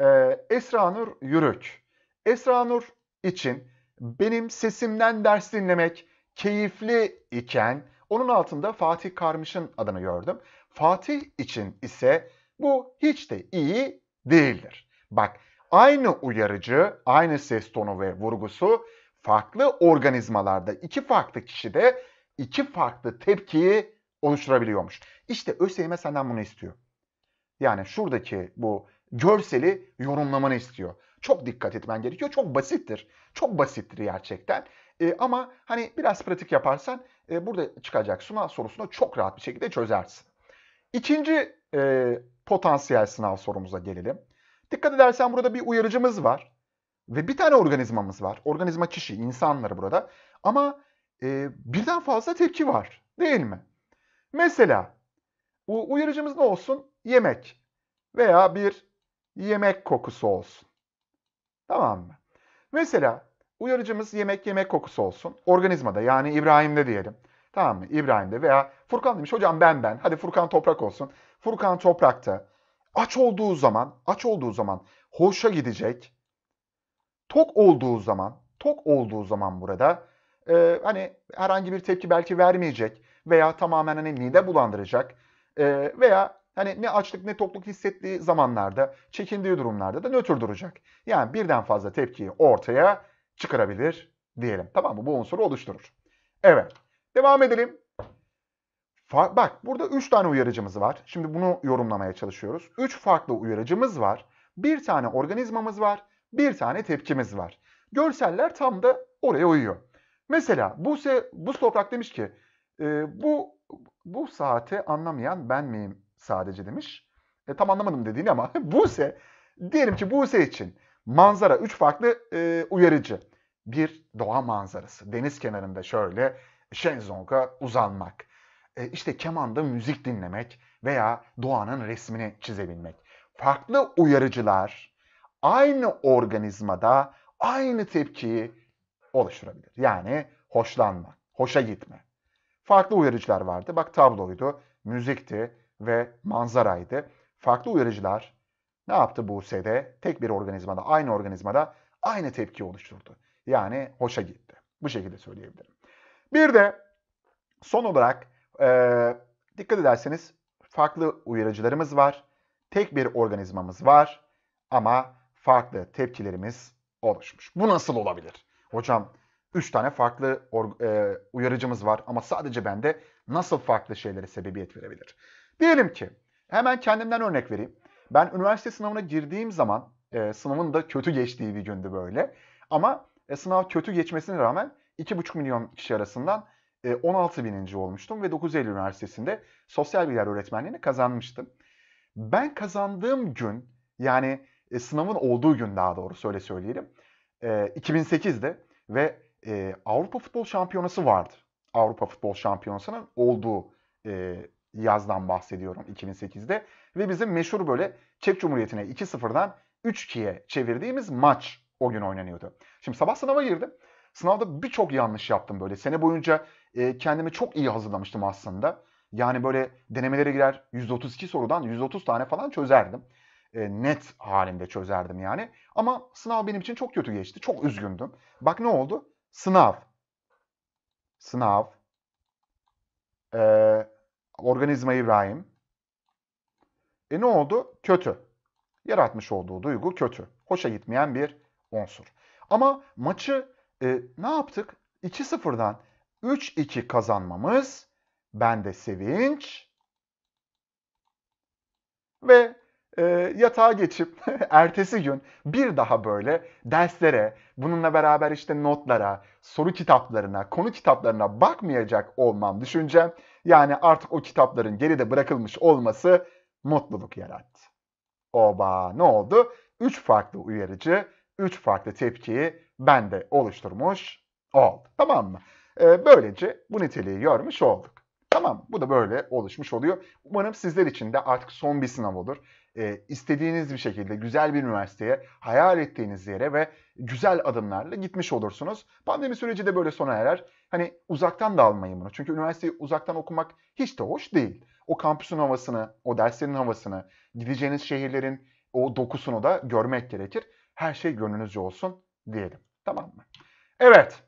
Ee, Esra Nur Yürük. Esra Nur için benim sesimden ders dinlemek keyifli iken onun altında Fatih Karmış'ın adını gördüm. Fatih için ise bu hiç de iyi değildir. Bak aynı uyarıcı, aynı ses tonu ve vurgusu farklı organizmalarda iki farklı kişide iki farklı tepkiyi oluşturabiliyormuş. İşte ÖSYM senden bunu istiyor. Yani şuradaki bu görseli yorumlamanı istiyor. Çok dikkat etmen gerekiyor. Çok basittir. Çok basittir gerçekten. E, ama hani biraz pratik yaparsan e, burada çıkacak sınav sorusunu çok rahat bir şekilde çözersin. İkinci e, potansiyel sınav sorumuza gelelim. Dikkat edersen burada bir uyarıcımız var. Ve bir tane organizmamız var. Organizma kişi, insanları burada. Ama e, birden fazla tepki var. Değil mi? Mesela uyarıcımız ne olsun? Yemek veya bir yemek kokusu olsun. Tamam mı? Mesela uyarıcımız yemek yemek kokusu olsun. Organizmada yani İbrahim'de diyelim. Tamam mı? İbrahim'de veya Furkan demiş hocam ben ben. Hadi Furkan toprak olsun. Furkan toprakta. Aç olduğu zaman, aç olduğu zaman hoşa gidecek. Tok olduğu zaman, tok olduğu zaman burada e, hani herhangi bir tepki belki vermeyecek veya tamamen hani mide bulandıracak e, veya hani ne açlık ne tokluk hissettiği zamanlarda, çekindiği durumlarda da nötr duracak. Yani birden fazla tepkiyi ortaya çıkarabilir diyelim. Tamam mı? Bu unsuru oluşturur. Evet. Devam edelim. Fa bak burada 3 tane uyarıcımız var. Şimdi bunu yorumlamaya çalışıyoruz. 3 farklı uyarıcımız var. Bir tane organizmamız var. Bir tane tepkimiz var. Görseller tam da oraya uyuyor. Mesela bu se bu Toprak demiş ki e, bu bu saati anlamayan ben miyim sadece demiş. E, tam anlamadım dediğini ama Buse diyelim ki Buse için manzara üç farklı e, uyarıcı. Bir doğa manzarası. Deniz kenarında şöyle şenzong'a uzanmak. E, işte kemanda müzik dinlemek veya doğanın resmini çizebilmek. Farklı uyarıcılar aynı organizmada aynı tepkiyi oluşturabilir. Yani hoşlanma, hoşa gitme farklı uyarıcılar vardı. Bak tabloydu, müzikti ve manzaraydı. Farklı uyarıcılar ne yaptı bu Buse'de? Tek bir organizmada, aynı organizmada aynı tepki oluşturdu. Yani hoşa gitti. Bu şekilde söyleyebilirim. Bir de son olarak e, dikkat ederseniz farklı uyarıcılarımız var. Tek bir organizmamız var ama farklı tepkilerimiz oluşmuş. Bu nasıl olabilir? Hocam 3 tane farklı e, uyarıcımız var ama sadece bende nasıl farklı şeylere sebebiyet verebilir? Diyelim ki hemen kendimden örnek vereyim. Ben üniversite sınavına girdiğim zaman e, sınavın da kötü geçtiği bir gündü böyle. Ama e, sınav kötü geçmesine rağmen 2,5 milyon kişi arasından e, 16 bininci olmuştum ve 9 Eylül Üniversitesi'nde sosyal bilgiler öğretmenliğini kazanmıştım. Ben kazandığım gün yani e, sınavın olduğu gün daha doğru söyle söyleyelim e, 2008'de ve e, Avrupa Futbol Şampiyonası vardı. Avrupa Futbol Şampiyonası'nın olduğu e, yazdan bahsediyorum 2008'de. Ve bizim meşhur böyle Çek Cumhuriyeti'ne 2-0'dan 3-2'ye çevirdiğimiz maç o gün oynanıyordu. Şimdi sabah sınava girdim. Sınavda birçok yanlış yaptım böyle. Sene boyunca e, kendimi çok iyi hazırlamıştım aslında. Yani böyle denemelere girer 132 sorudan 130 tane falan çözerdim. E, net halinde çözerdim yani. Ama sınav benim için çok kötü geçti. Çok üzgündüm. Bak ne oldu? Sınav. Sınav. Ee, organizma İbrahim. E ne oldu? Kötü. Yaratmış olduğu duygu kötü. Hoşa gitmeyen bir unsur. Ama maçı e, ne yaptık? 2-0'dan 3-2 kazanmamız bende sevinç ve e, yatağa geçip ertesi gün bir daha böyle derslere, bununla beraber işte notlara, soru kitaplarına, konu kitaplarına bakmayacak olmam düşüncem yani artık o kitapların geride bırakılmış olması mutluluk yarattı. Oba ne oldu? Üç farklı uyarıcı, üç farklı tepkiyi bende oluşturmuş oldu. Tamam mı? Ee, böylece bu niteliği görmüş olduk. Tamam bu da böyle oluşmuş oluyor. Umarım sizler için de artık son bir sınav olur e, istediğiniz bir şekilde güzel bir üniversiteye, hayal ettiğiniz yere ve güzel adımlarla gitmiş olursunuz. Pandemi süreci de böyle sona erer. Hani uzaktan da almayın bunu. Çünkü üniversiteyi uzaktan okumak hiç de hoş değil. O kampüsün havasını, o derslerin havasını, gideceğiniz şehirlerin o dokusunu da görmek gerekir. Her şey gönlünüzce olsun diyelim. Tamam mı? Evet.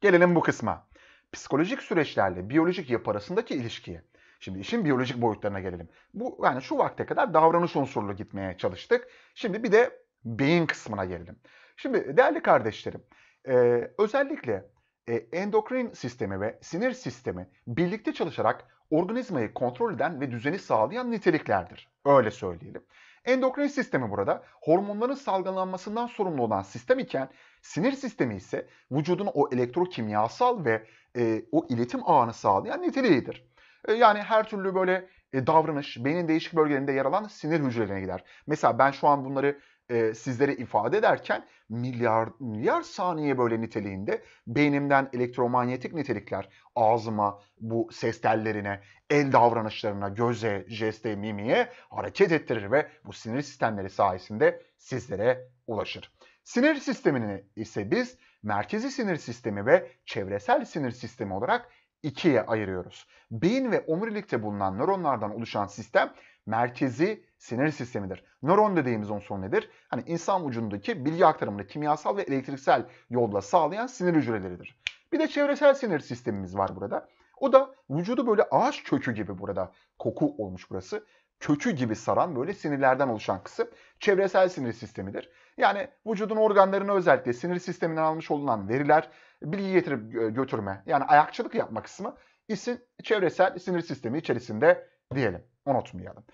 Gelelim bu kısma. Psikolojik süreçlerle biyolojik yapı arasındaki ilişkiye. Şimdi işin biyolojik boyutlarına gelelim. Bu yani şu vakte kadar davranış unsurlu gitmeye çalıştık. Şimdi bir de beyin kısmına gelelim. Şimdi değerli kardeşlerim, e, özellikle e, endokrin sistemi ve sinir sistemi birlikte çalışarak organizmayı kontrol eden ve düzeni sağlayan niteliklerdir. Öyle söyleyelim. Endokrin sistemi burada hormonların salgılanmasından sorumlu olan sistem iken sinir sistemi ise vücudun o elektrokimyasal ve e, o iletim ağını sağlayan niteliğidir. E, yani her türlü böyle e, davranış beynin değişik bölgelerinde yer alan sinir hücrelerine gider. Mesela ben şu an bunları e, sizlere ifade ederken milyar milyar saniye böyle niteliğinde beynimden elektromanyetik nitelikler ağzıma, bu ses tellerine, el davranışlarına, göze, jeste, mimiye hareket ettirir ve bu sinir sistemleri sayesinde sizlere ulaşır. Sinir sistemini ise biz merkezi sinir sistemi ve çevresel sinir sistemi olarak ikiye ayırıyoruz. Beyin ve omurilikte bulunan nöronlardan oluşan sistem merkezi sinir sistemidir. Nöron dediğimiz unsur nedir? Hani insan vücudundaki bilgi aktarımını kimyasal ve elektriksel yolla sağlayan sinir hücreleridir. Bir de çevresel sinir sistemimiz var burada. O da vücudu böyle ağaç kökü gibi burada koku olmuş burası kökü gibi saran böyle sinirlerden oluşan kısım çevresel sinir sistemidir. Yani vücudun organlarını özellikle sinir sisteminden almış olunan veriler, bilgi getirip e, götürme yani ayakçılık yapma kısmı isin çevresel sinir sistemi içerisinde diyelim. Unutmayalım.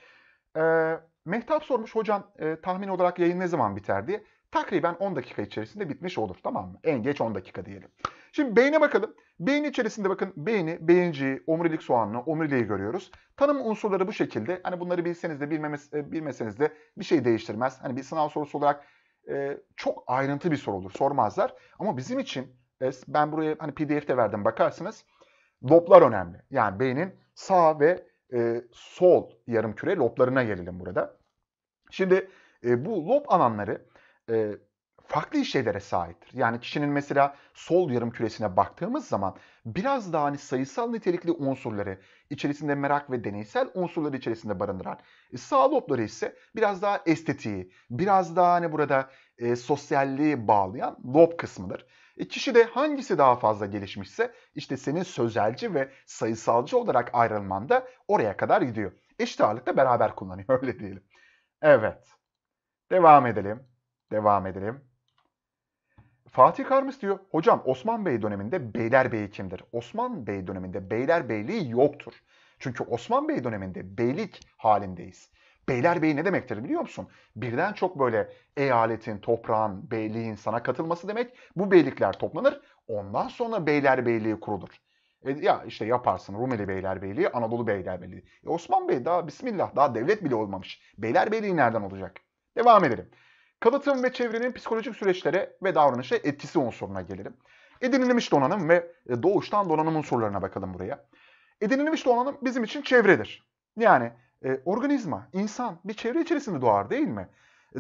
Ee, Mehtap sormuş hocam e, tahmin olarak yayın ne zaman biter diye. Takriben 10 dakika içerisinde bitmiş olur tamam mı? En geç 10 dakika diyelim. Şimdi beyne bakalım. Beğeni içerisinde bakın beyni, beğenciyi, omurilik soğanını, omuriliği görüyoruz. Tanım unsurları bu şekilde. Hani bunları bilseniz de bilmemez, e, bilmeseniz de bir şey değiştirmez. Hani bir sınav sorusu olarak e, çok ayrıntı bir soru olur. Sormazlar. Ama bizim için e, ben buraya hani pdf'de verdim bakarsınız. Loblar önemli. Yani beynin sağ ve e, sol yarım küre loblarına gelelim burada. Şimdi e, bu lob alanları e, farklı işlevlere sahiptir. Yani kişinin mesela sol yarım küresine baktığımız zaman biraz daha hani sayısal nitelikli unsurları içerisinde merak ve deneysel unsurları içerisinde barındıran e, sağ lobları ise biraz daha estetiği, biraz daha hani burada e, sosyalliği bağlayan lob kısmıdır. E, kişi de hangisi daha fazla gelişmişse işte senin sözelci ve sayısalcı olarak ayrılman da oraya kadar gidiyor. Eşit ağırlıkta beraber kullanıyor öyle diyelim. Evet. Devam edelim. Devam edelim. Fatih Karmis diyor, hocam Osman Bey döneminde Beylerbeyi kimdir? Osman Bey döneminde Beylerbeyliği yoktur. Çünkü Osman Bey döneminde beylik halindeyiz. Beylerbeyi ne demektir biliyor musun? Birden çok böyle eyaletin, toprağın, beyliğin sana katılması demek. Bu beylikler toplanır. Ondan sonra beylerbeyliği kurulur. E, ya işte yaparsın Rumeli Beylerbeyliği, Anadolu Beylerbeyliği. E, Osman Bey daha bismillah daha devlet bile olmamış. Beylerbeyliği nereden olacak? Devam edelim. Kalıtım ve çevrenin psikolojik süreçlere ve davranışa etkisi unsuruna gelelim. Edinilmiş donanım ve e, doğuştan donanımın sorularına bakalım buraya. Edinilmiş donanım bizim için çevredir. Yani e, organizma, insan bir çevre içerisinde doğar değil mi?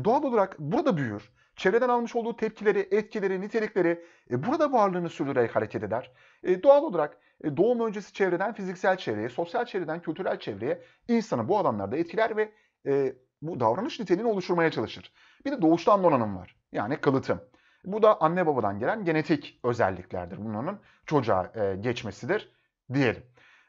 E, doğal olarak burada büyür. Çevreden almış olduğu tepkileri, etkileri, nitelikleri e, burada varlığını sürdürerek hareket eder. E, doğal olarak e, doğum öncesi çevreden fiziksel çevreye, sosyal çevreden kültürel çevreye insanı bu alanlarda etkiler ve e, bu davranış niteliğini oluşturmaya çalışır. Bir de doğuştan donanım var. Yani kalıtım. Bu da anne babadan gelen genetik özelliklerdir. Bunların çocuğa e, geçmesidir diyelim.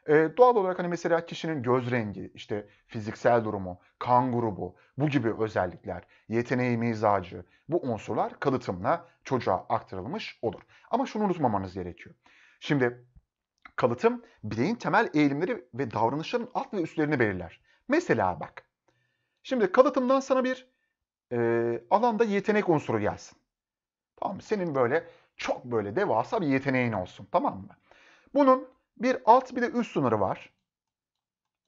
E, doğal olarak hani mesela kişinin göz rengi, işte fiziksel durumu, kan grubu, bu gibi özellikler, yeteneği, mizacı bu unsurlar kalıtımla çocuğa aktarılmış olur. Ama şunu unutmamanız gerekiyor. Şimdi kalıtım bireyin temel eğilimleri ve davranışların alt ve üstlerini belirler. Mesela bak Şimdi kalıtımdan sana bir e, alanda yetenek unsuru gelsin. Tamam mı? Senin böyle çok böyle devasa bir yeteneğin olsun. Tamam mı? Bunun bir alt bir de üst sınırı var.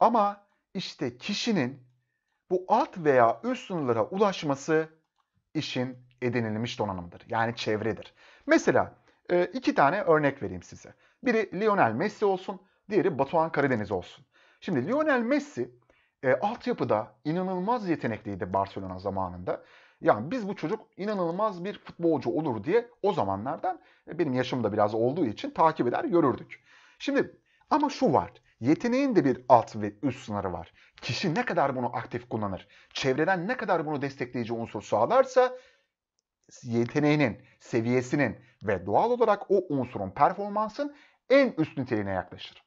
Ama işte kişinin bu alt veya üst sınırlara ulaşması işin edinilmiş donanımdır. Yani çevredir. Mesela e, iki tane örnek vereyim size. Biri Lionel Messi olsun, diğeri Batuhan Karadeniz olsun. Şimdi Lionel Messi e, altyapıda inanılmaz yetenekliydi Barcelona zamanında. Yani biz bu çocuk inanılmaz bir futbolcu olur diye o zamanlardan e, benim yaşım da biraz olduğu için takip eder görürdük. Şimdi ama şu var. Yeteneğin de bir alt ve üst sınırı var. Kişi ne kadar bunu aktif kullanır, çevreden ne kadar bunu destekleyici unsur sağlarsa yeteneğinin, seviyesinin ve doğal olarak o unsurun performansın en üst niteliğine yaklaşır.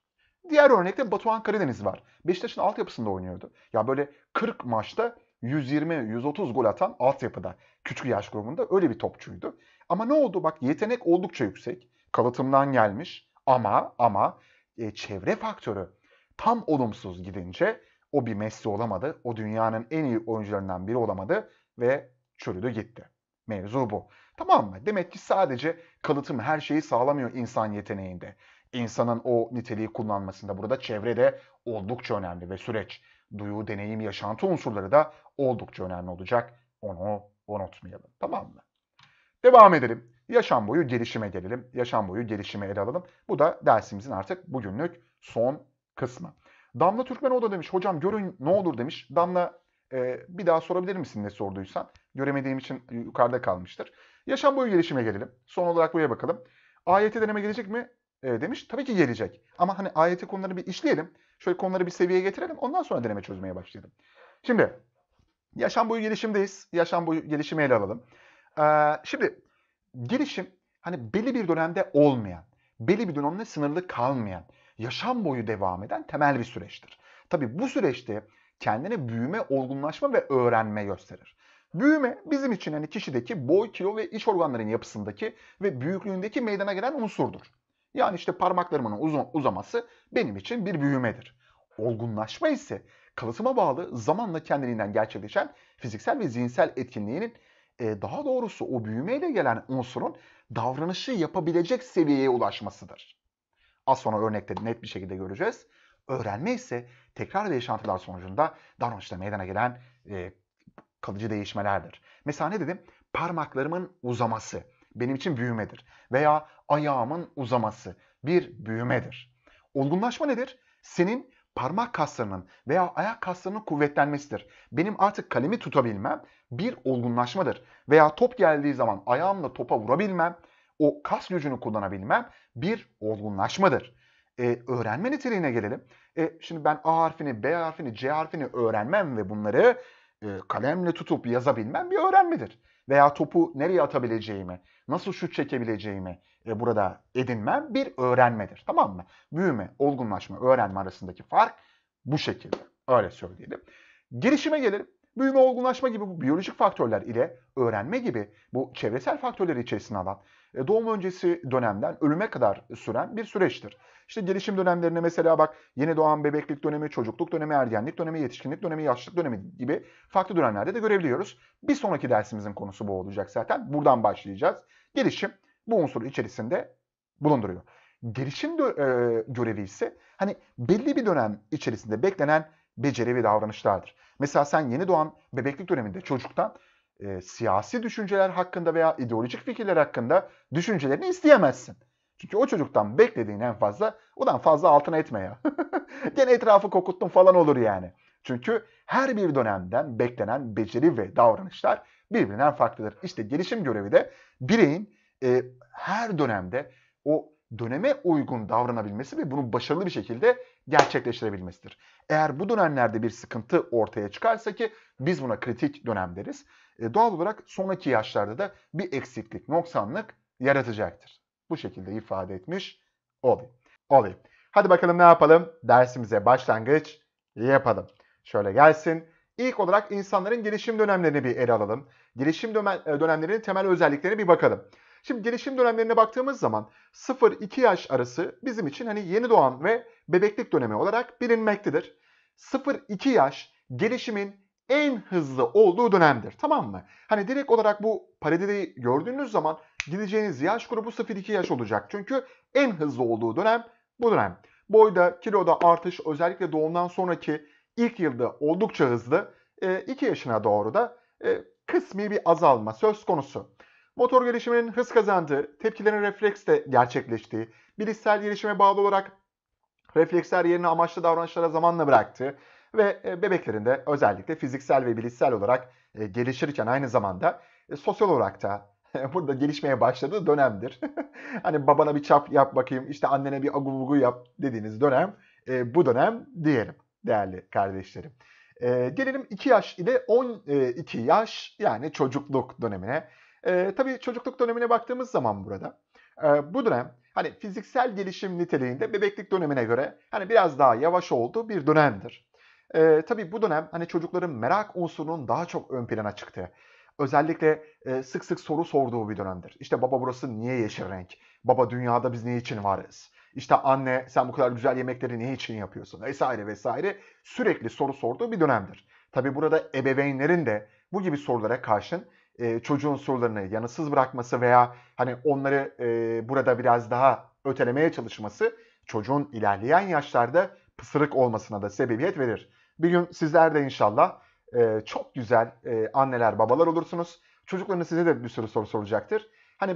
Diğer örnekte Batuhan Karadeniz var. Beşiktaş'ın altyapısında oynuyordu. Ya böyle 40 maçta 120-130 gol atan altyapıda küçük yaş grubunda öyle bir topçuydu. Ama ne oldu? Bak yetenek oldukça yüksek. Kalıtımdan gelmiş ama ama e, çevre faktörü tam olumsuz gidince o bir Messi olamadı. O dünyanın en iyi oyuncularından biri olamadı ve çürüdü gitti. Mevzu bu. Tamam mı? Demek ki sadece kalıtım her şeyi sağlamıyor insan yeteneğinde insanın o niteliği kullanmasında burada çevre de oldukça önemli ve süreç, duyu, deneyim, yaşantı unsurları da oldukça önemli olacak. Onu unutmayalım. Tamam mı? Devam edelim. Yaşam boyu gelişime gelelim. Yaşam boyu gelişime ele alalım. Bu da dersimizin artık bugünlük son kısmı. Damla Türkmen o da demiş. Hocam görün ne olur demiş. Damla e, bir daha sorabilir misin ne sorduysan? Göremediğim için yukarıda kalmıştır. Yaşam boyu gelişime gelelim. Son olarak buraya bakalım. AYT deneme gelecek mi? e, demiş. Tabii ki gelecek. Ama hani ayeti konuları bir işleyelim. Şöyle konuları bir seviyeye getirelim. Ondan sonra deneme çözmeye başlayalım. Şimdi yaşam boyu gelişimdeyiz. Yaşam boyu gelişimi ele alalım. Ee, şimdi gelişim hani belli bir dönemde olmayan, belli bir dönemde sınırlı kalmayan, yaşam boyu devam eden temel bir süreçtir. Tabii bu süreçte kendine büyüme, olgunlaşma ve öğrenme gösterir. Büyüme bizim için hani kişideki boy, kilo ve iç organların yapısındaki ve büyüklüğündeki meydana gelen unsurdur. Yani işte parmaklarımın uzun, uzaması benim için bir büyümedir. Olgunlaşma ise kalıtıma bağlı zamanla kendiliğinden gerçekleşen fiziksel ve zihinsel etkinliğinin e, daha doğrusu o büyümeyle gelen unsurun davranışı yapabilecek seviyeye ulaşmasıdır. Az sonra örnekte net bir şekilde göreceğiz. Öğrenme ise tekrar ve yaşantılar sonucunda davranışta meydana gelen e, kalıcı değişmelerdir. Mesela ne dedim? Parmaklarımın uzaması benim için büyümedir. Veya ayağımın uzaması bir büyümedir. Olgunlaşma nedir? Senin parmak kaslarının veya ayak kaslarının kuvvetlenmesidir. Benim artık kalemi tutabilmem bir olgunlaşmadır. Veya top geldiği zaman ayağımla topa vurabilmem, o kas gücünü kullanabilmem bir olgunlaşmadır. Ee, öğrenme niteliğine gelelim. Ee, şimdi ben A harfini, B harfini, C harfini öğrenmem ve bunları e, kalemle tutup yazabilmem bir öğrenmedir. Veya topu nereye atabileceğimi, nasıl şut çekebileceğimi e, burada edinmem bir öğrenmedir. Tamam mı? Büyüme, olgunlaşma, öğrenme arasındaki fark bu şekilde. Öyle söyleyelim. Gelişime gelelim. Büyüme, olgunlaşma gibi bu biyolojik faktörler ile öğrenme gibi bu çevresel faktörleri içerisinde alan e, doğum öncesi dönemden ölüme kadar süren bir süreçtir. İşte gelişim dönemlerine mesela bak yeni doğan bebeklik dönemi, çocukluk dönemi, ergenlik dönemi, yetişkinlik dönemi, yaşlılık dönemi gibi farklı dönemlerde de görebiliyoruz. Bir sonraki dersimizin konusu bu olacak zaten. Buradan başlayacağız. Gelişim bu unsuru içerisinde bulunduruyor. Gelişim e, görevi ise hani belli bir dönem içerisinde beklenen beceri ve davranışlardır. Mesela sen yeni doğan bebeklik döneminde çocuktan e, siyasi düşünceler hakkında veya ideolojik fikirler hakkında düşüncelerini isteyemezsin. Çünkü o çocuktan beklediğin en fazla ulan fazla altına etme ya. Gene etrafı kokuttun falan olur yani. Çünkü her bir dönemden beklenen beceri ve davranışlar birbirinden farklıdır. İşte gelişim görevi de bireyin e, her dönemde o döneme uygun davranabilmesi ve bunu başarılı bir şekilde gerçekleştirebilmesidir. Eğer bu dönemlerde bir sıkıntı ortaya çıkarsa ki biz buna kritik dönem deriz. E, doğal olarak sonraki yaşlarda da bir eksiklik, noksanlık yaratacaktır. Bu şekilde ifade etmiş olayım. olayım. Hadi bakalım ne yapalım? Dersimize başlangıç yapalım. Şöyle gelsin. İlk olarak insanların gelişim dönemlerini bir ele alalım. Gelişim e, dönemlerinin temel özelliklerine bir bakalım. Şimdi gelişim dönemlerine baktığımız zaman 0-2 yaş arası bizim için hani yeni doğan ve bebeklik dönemi olarak bilinmektedir. 0-2 yaş gelişimin en hızlı olduğu dönemdir. Tamam mı? Hani direkt olarak bu paradideyi gördüğünüz zaman gideceğiniz yaş grubu 0-2 yaş olacak. Çünkü en hızlı olduğu dönem bu dönem. Boyda, kiloda artış özellikle doğumdan sonraki ilk yılda oldukça hızlı. 2 e, yaşına doğru da e, kısmi bir azalma söz konusu. Motor gelişiminin hız kazandığı, tepkilerin refleksle gerçekleştiği, bilişsel gelişime bağlı olarak refleksler yerine amaçlı davranışlara zamanla bıraktığı, ve e, bebeklerinde özellikle fiziksel ve bilişsel olarak e, gelişirken aynı zamanda e, sosyal olarak da burada gelişmeye başladığı dönemdir. hani babana bir çap yap bakayım, işte annene bir aguvugu yap dediğiniz dönem bu dönem diyelim değerli kardeşlerim. gelelim 2 yaş ile 12 yaş yani çocukluk dönemine. tabii çocukluk dönemine baktığımız zaman burada bu dönem hani fiziksel gelişim niteliğinde bebeklik dönemine göre hani biraz daha yavaş olduğu bir dönemdir. E, tabii bu dönem hani çocukların merak unsurunun daha çok ön plana çıktığı, özellikle e, sık sık soru sorduğu bir dönemdir. İşte baba burası niye yeşil renk? Baba dünyada biz ne için varız? İşte anne sen bu kadar güzel yemekleri ne için yapıyorsun? Vesaire vesaire sürekli soru sorduğu bir dönemdir. Tabii burada ebeveynlerin de bu gibi sorulara karşın e, çocuğun sorularını yanısız bırakması veya hani onları e, burada biraz daha ötelemeye çalışması çocuğun ilerleyen yaşlarda pısırık olmasına da sebebiyet verir. Bir gün sizler de inşallah e, çok güzel e, anneler babalar olursunuz. Çocuklarınız size de bir sürü soru soracaktır. Hani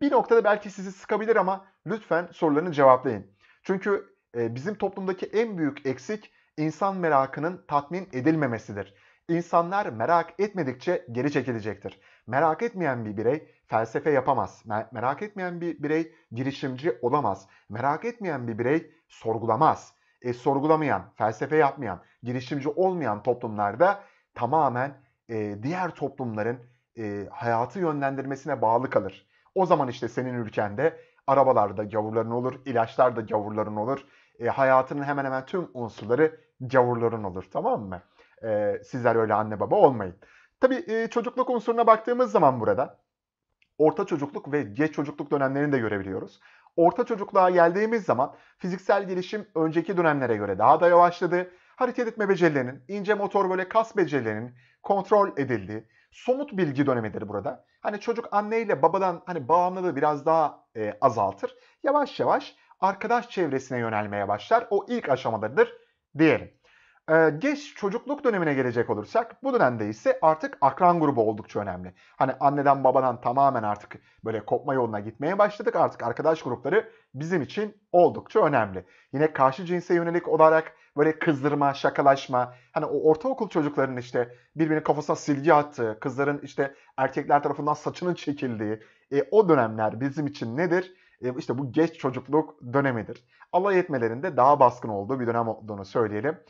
bir noktada belki sizi sıkabilir ama lütfen sorularını cevaplayın. Çünkü e, bizim toplumdaki en büyük eksik insan merakının tatmin edilmemesidir. İnsanlar merak etmedikçe geri çekilecektir. Merak etmeyen bir birey felsefe yapamaz. Mer merak etmeyen bir birey girişimci olamaz. Merak etmeyen bir birey sorgulamaz e, sorgulamayan, felsefe yapmayan, girişimci olmayan toplumlarda tamamen e, diğer toplumların e, hayatı yönlendirmesine bağlı kalır. O zaman işte senin ülkende arabalar da gavurların olur, ilaçlar da gavurların olur. E, hayatının hemen hemen tüm unsurları gavurların olur tamam mı? E, sizler öyle anne baba olmayın. Tabii e, çocukluk unsuruna baktığımız zaman burada orta çocukluk ve geç çocukluk dönemlerini de görebiliyoruz. Orta çocukluğa geldiğimiz zaman fiziksel gelişim önceki dönemlere göre daha da yavaşladı. Hareket etme becerilerinin, ince motor böyle kas becerilerinin kontrol edildiği somut bilgi dönemidir burada. Hani çocuk anneyle babadan hani bağımlılığı biraz daha e, azaltır. Yavaş yavaş arkadaş çevresine yönelmeye başlar. O ilk aşamadadır diyelim. Ee, geç çocukluk dönemine gelecek olursak bu dönemde ise artık akran grubu oldukça önemli. Hani anneden babadan tamamen artık böyle kopma yoluna gitmeye başladık. Artık arkadaş grupları bizim için oldukça önemli. Yine karşı cinse yönelik olarak böyle kızdırma, şakalaşma, hani o ortaokul çocukların işte birbirinin kafasına silgi attığı, kızların işte erkekler tarafından saçının çekildiği e, o dönemler bizim için nedir? E, işte bu geç çocukluk dönemidir. Alay etmelerinde daha baskın olduğu bir dönem olduğunu söyleyelim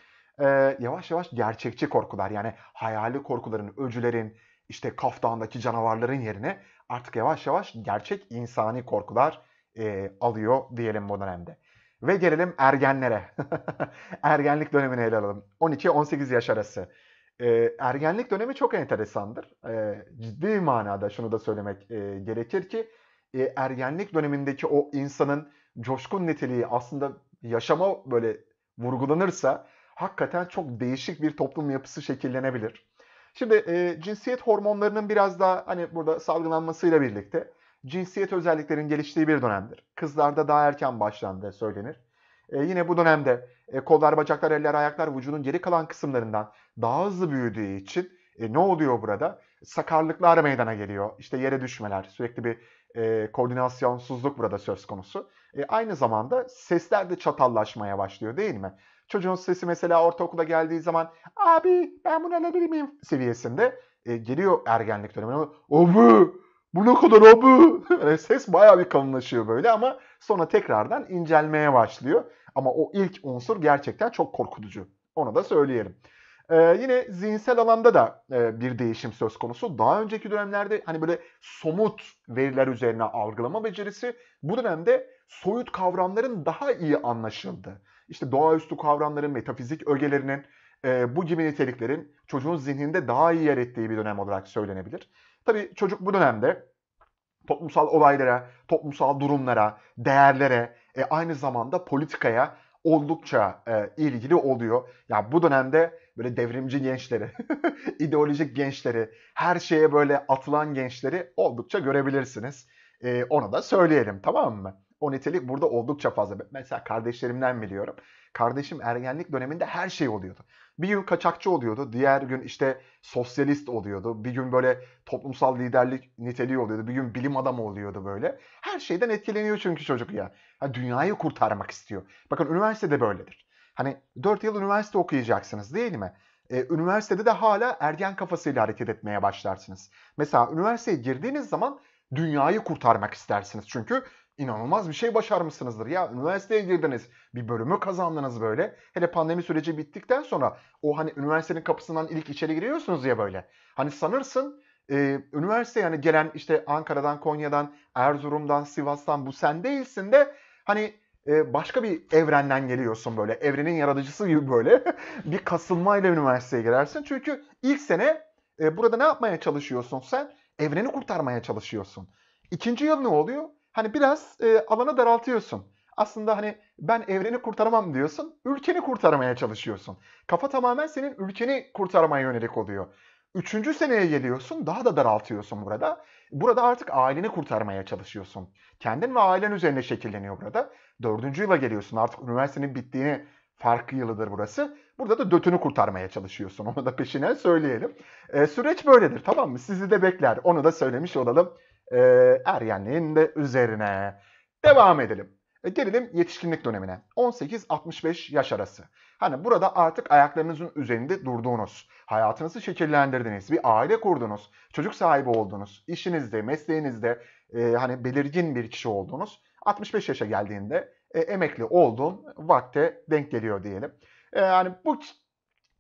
e, yavaş yavaş gerçekçi korkular yani hayali korkuların, öcülerin, işte kaftandaki canavarların yerine artık yavaş yavaş gerçek insani korkular e, alıyor diyelim bu dönemde. Ve gelelim ergenlere. Ergenlik dönemini ele alalım. 12-18 yaş arası. E, ergenlik dönemi çok enteresandır. E, ciddi manada şunu da söylemek e, gerekir ki e, ergenlik dönemindeki o insanın coşkun niteliği aslında yaşama böyle vurgulanırsa hakikaten çok değişik bir toplum yapısı şekillenebilir. Şimdi e, cinsiyet hormonlarının biraz daha hani burada salgılanmasıyla birlikte cinsiyet özelliklerinin geliştiği bir dönemdir. Kızlarda daha erken başlandığı söylenir. E, yine bu dönemde e, kollar, bacaklar, eller, ayaklar vücudun geri kalan kısımlarından daha hızlı büyüdüğü için e, ne oluyor burada? Sakarlıklar meydana geliyor. İşte yere düşmeler, sürekli bir e, koordinasyonsuzluk burada söz konusu. E, aynı zamanda sesler de çatallaşmaya başlıyor değil mi? Çocuğun sesi mesela ortaokula geldiği zaman abi ben bunu alabilir miyim seviyesinde e, geliyor ergenlik dönemine. Abi bu ne kadar abi? Hani ses bayağı bir kalınlaşıyor böyle ama sonra tekrardan incelmeye başlıyor. Ama o ilk unsur gerçekten çok korkutucu. Onu da söyleyelim. Ee, yine zihinsel alanda da e, bir değişim söz konusu. Daha önceki dönemlerde hani böyle somut veriler üzerine algılama becerisi bu dönemde soyut kavramların daha iyi anlaşıldı işte doğaüstü kavramların, metafizik ögelerinin e, bu gibi niteliklerin çocuğun zihninde daha iyi yer ettiği bir dönem olarak söylenebilir. Tabii çocuk bu dönemde toplumsal olaylara, toplumsal durumlara, değerlere, e, aynı zamanda politikaya oldukça e, ilgili oluyor. Ya yani bu dönemde böyle devrimci gençleri, ideolojik gençleri, her şeye böyle atılan gençleri oldukça görebilirsiniz. E, onu da söyleyelim tamam mı? O nitelik burada oldukça fazla. Mesela kardeşlerimden biliyorum. Kardeşim ergenlik döneminde her şey oluyordu. Bir gün kaçakçı oluyordu, diğer gün işte sosyalist oluyordu, bir gün böyle toplumsal liderlik niteliği oluyordu, bir gün bilim adamı oluyordu böyle. Her şeyden etkileniyor çünkü çocuk ya. Yani dünyayı kurtarmak istiyor. Bakın üniversitede böyledir. Hani 4 yıl üniversite okuyacaksınız değil mi? Ee, üniversitede de hala ergen kafasıyla hareket etmeye başlarsınız. Mesela üniversiteye girdiğiniz zaman dünyayı kurtarmak istersiniz. Çünkü inanılmaz bir şey başarmışsınızdır. Ya üniversiteye girdiniz, bir bölümü kazandınız böyle. Hele pandemi süreci bittikten sonra o hani üniversitenin kapısından ilk içeri giriyorsunuz ya böyle. Hani sanırsın e, üniversite yani gelen işte Ankara'dan, Konya'dan, Erzurum'dan, Sivas'tan bu sen değilsin de hani e, başka bir evrenden geliyorsun böyle. Evrenin yaratıcısı gibi böyle bir kasılmayla üniversiteye girersin. Çünkü ilk sene e, burada ne yapmaya çalışıyorsun sen? Evreni kurtarmaya çalışıyorsun. İkinci yıl ne oluyor? Hani biraz e, alanı daraltıyorsun. Aslında hani ben evreni kurtaramam diyorsun. Ülkeni kurtarmaya çalışıyorsun. Kafa tamamen senin ülkeni kurtarmaya yönelik oluyor. Üçüncü seneye geliyorsun daha da daraltıyorsun burada. Burada artık aileni kurtarmaya çalışıyorsun. Kendin ve ailen üzerine şekilleniyor burada. Dördüncü yıla geliyorsun artık üniversitenin bittiğini farklı yılıdır burası. Burada da dötünü kurtarmaya çalışıyorsun. Onu da peşine söyleyelim. E, süreç böyledir tamam mı? Sizi de bekler. Onu da söylemiş olalım e, ergenliğin de üzerine. Devam edelim. E, gelelim yetişkinlik dönemine. 18-65 yaş arası. Hani burada artık ayaklarınızın üzerinde durduğunuz, hayatınızı şekillendirdiniz, bir aile kurdunuz, çocuk sahibi oldunuz, işinizde, mesleğinizde e, hani belirgin bir kişi oldunuz. 65 yaşa geldiğinde e, emekli olduğun vakte denk geliyor diyelim. E, yani bu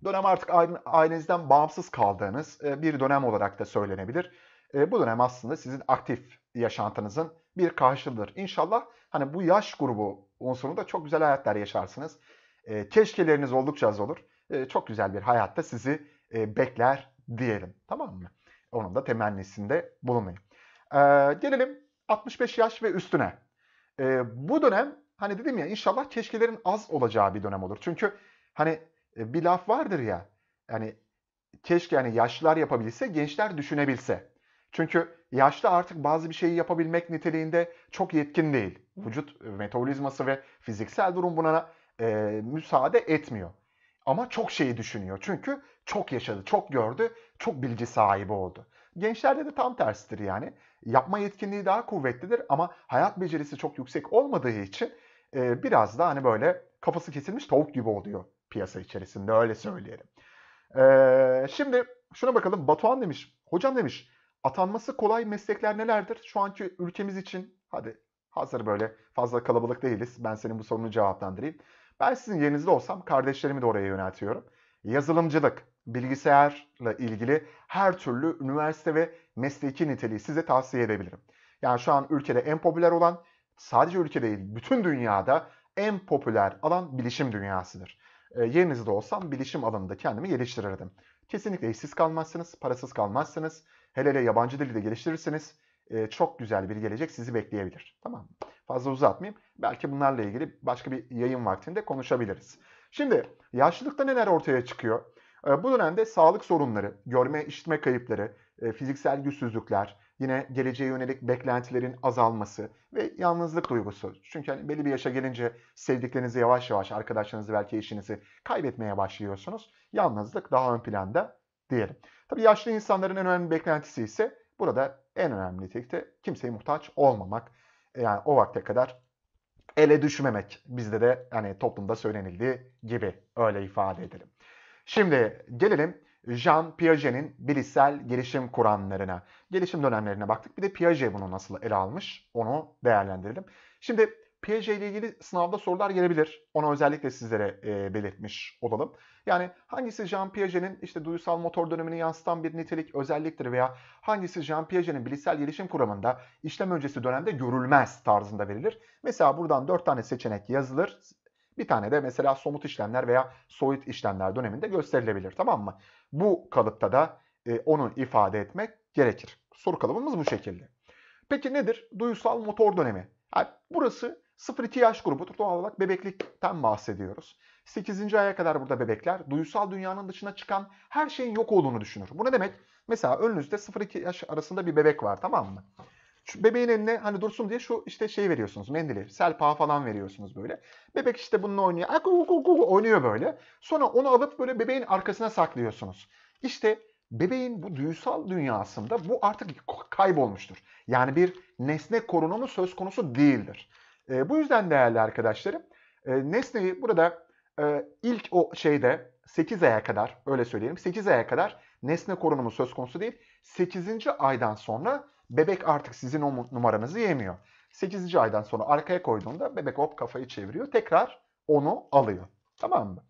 dönem artık ailenizden bağımsız kaldığınız e, bir dönem olarak da söylenebilir e, bu dönem aslında sizin aktif yaşantınızın bir karşılığıdır. İnşallah hani bu yaş grubu unsurunda çok güzel hayatlar yaşarsınız. E, keşkeleriniz oldukça az olur. E, çok güzel bir hayatta sizi e, bekler diyelim. Tamam mı? Onun da temennisinde bulunmayın. E, gelelim 65 yaş ve üstüne. E, bu dönem hani dedim ya inşallah keşkelerin az olacağı bir dönem olur. Çünkü hani e, bir laf vardır ya hani keşke yani yaşlılar yapabilse, gençler düşünebilse. Çünkü yaşlı artık bazı bir şeyi yapabilmek niteliğinde çok yetkin değil. Vücut metabolizması ve fiziksel durum buna e, müsaade etmiyor. Ama çok şeyi düşünüyor. Çünkü çok yaşadı, çok gördü, çok bilgi sahibi oldu. Gençlerde de tam tersidir yani. Yapma yetkinliği daha kuvvetlidir ama hayat becerisi çok yüksek olmadığı için e, biraz da hani böyle kafası kesilmiş tavuk gibi oluyor piyasa içerisinde öyle söyleyelim. E, şimdi şuna bakalım Batuhan demiş, hocam demiş Atanması kolay meslekler nelerdir? Şu anki ülkemiz için hadi hazır böyle fazla kalabalık değiliz. Ben senin bu sorunu cevaplandırayım. Ben sizin yerinizde olsam kardeşlerimi de oraya yöneltiyorum. Yazılımcılık, bilgisayarla ilgili her türlü üniversite ve mesleki niteliği size tavsiye edebilirim. Yani şu an ülkede en popüler olan sadece ülke değil bütün dünyada en popüler alan bilişim dünyasıdır. E, yerinizde olsam bilişim alanında kendimi geliştirirdim. Kesinlikle işsiz kalmazsınız, parasız kalmazsınız. Hele hele yabancı dili de geliştirirseniz e, çok güzel bir gelecek sizi bekleyebilir. Tamam mı? Fazla uzatmayayım. Belki bunlarla ilgili başka bir yayın vaktinde konuşabiliriz. Şimdi yaşlılıkta neler ortaya çıkıyor? E, bu dönemde sağlık sorunları, görme işitme kayıpları, e, fiziksel güçsüzlükler, yine geleceğe yönelik beklentilerin azalması ve yalnızlık duygusu. Çünkü hani belli bir yaşa gelince sevdiklerinizi yavaş yavaş, arkadaşlarınızı belki eşinizi kaybetmeye başlıyorsunuz. Yalnızlık daha ön planda diyelim. Tabii yaşlı insanların en önemli beklentisi ise burada en önemli tek de kimseye muhtaç olmamak. Yani o vakte kadar ele düşmemek bizde de yani toplumda söylenildiği gibi öyle ifade edelim. Şimdi gelelim Jean Piaget'in bilişsel gelişim kuramlarına, gelişim dönemlerine baktık. Bir de Piaget bunu nasıl ele almış onu değerlendirelim. Şimdi PJ ile ilgili sınavda sorular gelebilir. Onu özellikle sizlere e, belirtmiş olalım. Yani hangisi Jean Piaget'in işte duysal motor dönemini yansıtan bir nitelik özelliktir veya hangisi Jean Piaget'in bilişsel gelişim kuramında işlem öncesi dönemde görülmez tarzında verilir. Mesela buradan 4 tane seçenek yazılır. Bir tane de mesela somut işlemler veya soyut işlemler döneminde gösterilebilir tamam mı? Bu kalıpta da e, onu ifade etmek gerekir. Soru kalıbımız bu şekilde. Peki nedir? Duysal motor dönemi. Yani burası 0-2 yaş grubudur. Doğal olarak bebeklikten bahsediyoruz. 8. aya kadar burada bebekler duysal dünyanın dışına çıkan her şeyin yok olduğunu düşünür. Bu ne demek? Mesela önünüzde 0-2 yaş arasında bir bebek var tamam mı? Şu bebeğin eline hani dursun diye şu işte şey veriyorsunuz mendili, selpa falan veriyorsunuz böyle. Bebek işte bununla oynuyor. Oynuyor böyle. Sonra onu alıp böyle bebeğin arkasına saklıyorsunuz. İşte bebeğin bu duysal dünyasında bu artık kaybolmuştur. Yani bir nesne korunumu söz konusu değildir. E, bu yüzden değerli arkadaşlarım e, nesneyi burada e, ilk o şeyde 8 aya kadar öyle söyleyelim 8 aya kadar nesne korunumu söz konusu değil. 8. aydan sonra bebek artık sizin o numaranızı yemiyor. 8. aydan sonra arkaya koyduğunda bebek hop kafayı çeviriyor tekrar onu alıyor. Tamam mı?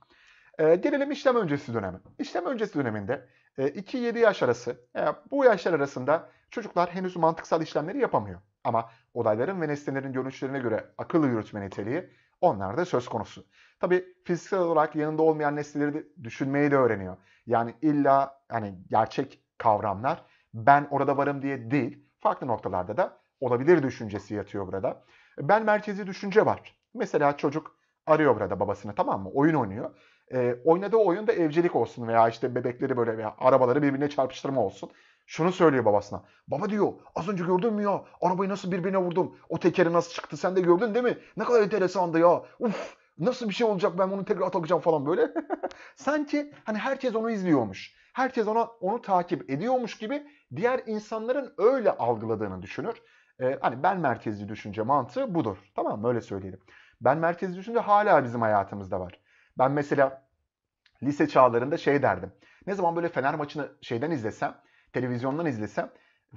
E, gelelim işlem öncesi dönemi. İşlem öncesi döneminde 2-7 e, yaş arası, yani e, bu yaşlar arasında çocuklar henüz mantıksal işlemleri yapamıyor. Ama olayların ve nesnelerin görünüşlerine göre akıllı yürütme niteliği onlar da söz konusu. Tabi fiziksel olarak yanında olmayan nesneleri de düşünmeyi de öğreniyor. Yani illa hani gerçek kavramlar ben orada varım diye değil, farklı noktalarda da olabilir düşüncesi yatıyor burada. Ben merkezi düşünce var. Mesela çocuk arıyor burada babasını tamam mı? Oyun oynuyor. E, oynadığı oyunda evcilik olsun veya işte bebekleri böyle veya arabaları birbirine çarpıştırma olsun. Şunu söylüyor babasına. Baba diyor az önce gördün mü ya arabayı nasıl birbirine vurdum. O tekeri nasıl çıktı sen de gördün değil mi? Ne kadar enteresandı ya. Uf nasıl bir şey olacak ben bunu tekrar takacağım falan böyle. Sanki hani herkes onu izliyormuş. Herkes ona onu takip ediyormuş gibi diğer insanların öyle algıladığını düşünür. Ee, hani ben merkezli düşünce mantığı budur. Tamam mı? Öyle söyleyelim. Ben merkezli düşünce hala bizim hayatımızda var. Ben mesela lise çağlarında şey derdim. Ne zaman böyle Fener maçını şeyden izlesem televizyondan izlesem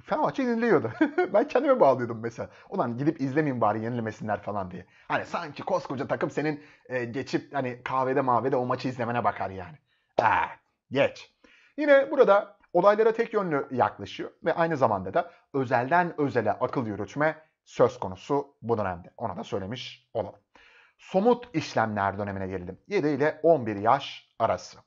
Fenerbahçe yeniliyordu. ben kendime bağlıyordum mesela. Ulan gidip izlemeyin bari yenilemesinler falan diye. Hani sanki koskoca takım senin e, geçip hani kahvede mavede o maçı izlemene bakar yani. Aa, geç. Yine burada olaylara tek yönlü yaklaşıyor ve aynı zamanda da özelden özele akıl yürütme söz konusu bu dönemde. Ona da söylemiş olalım. Somut işlemler dönemine gelelim. 7 ile 11 yaş arası.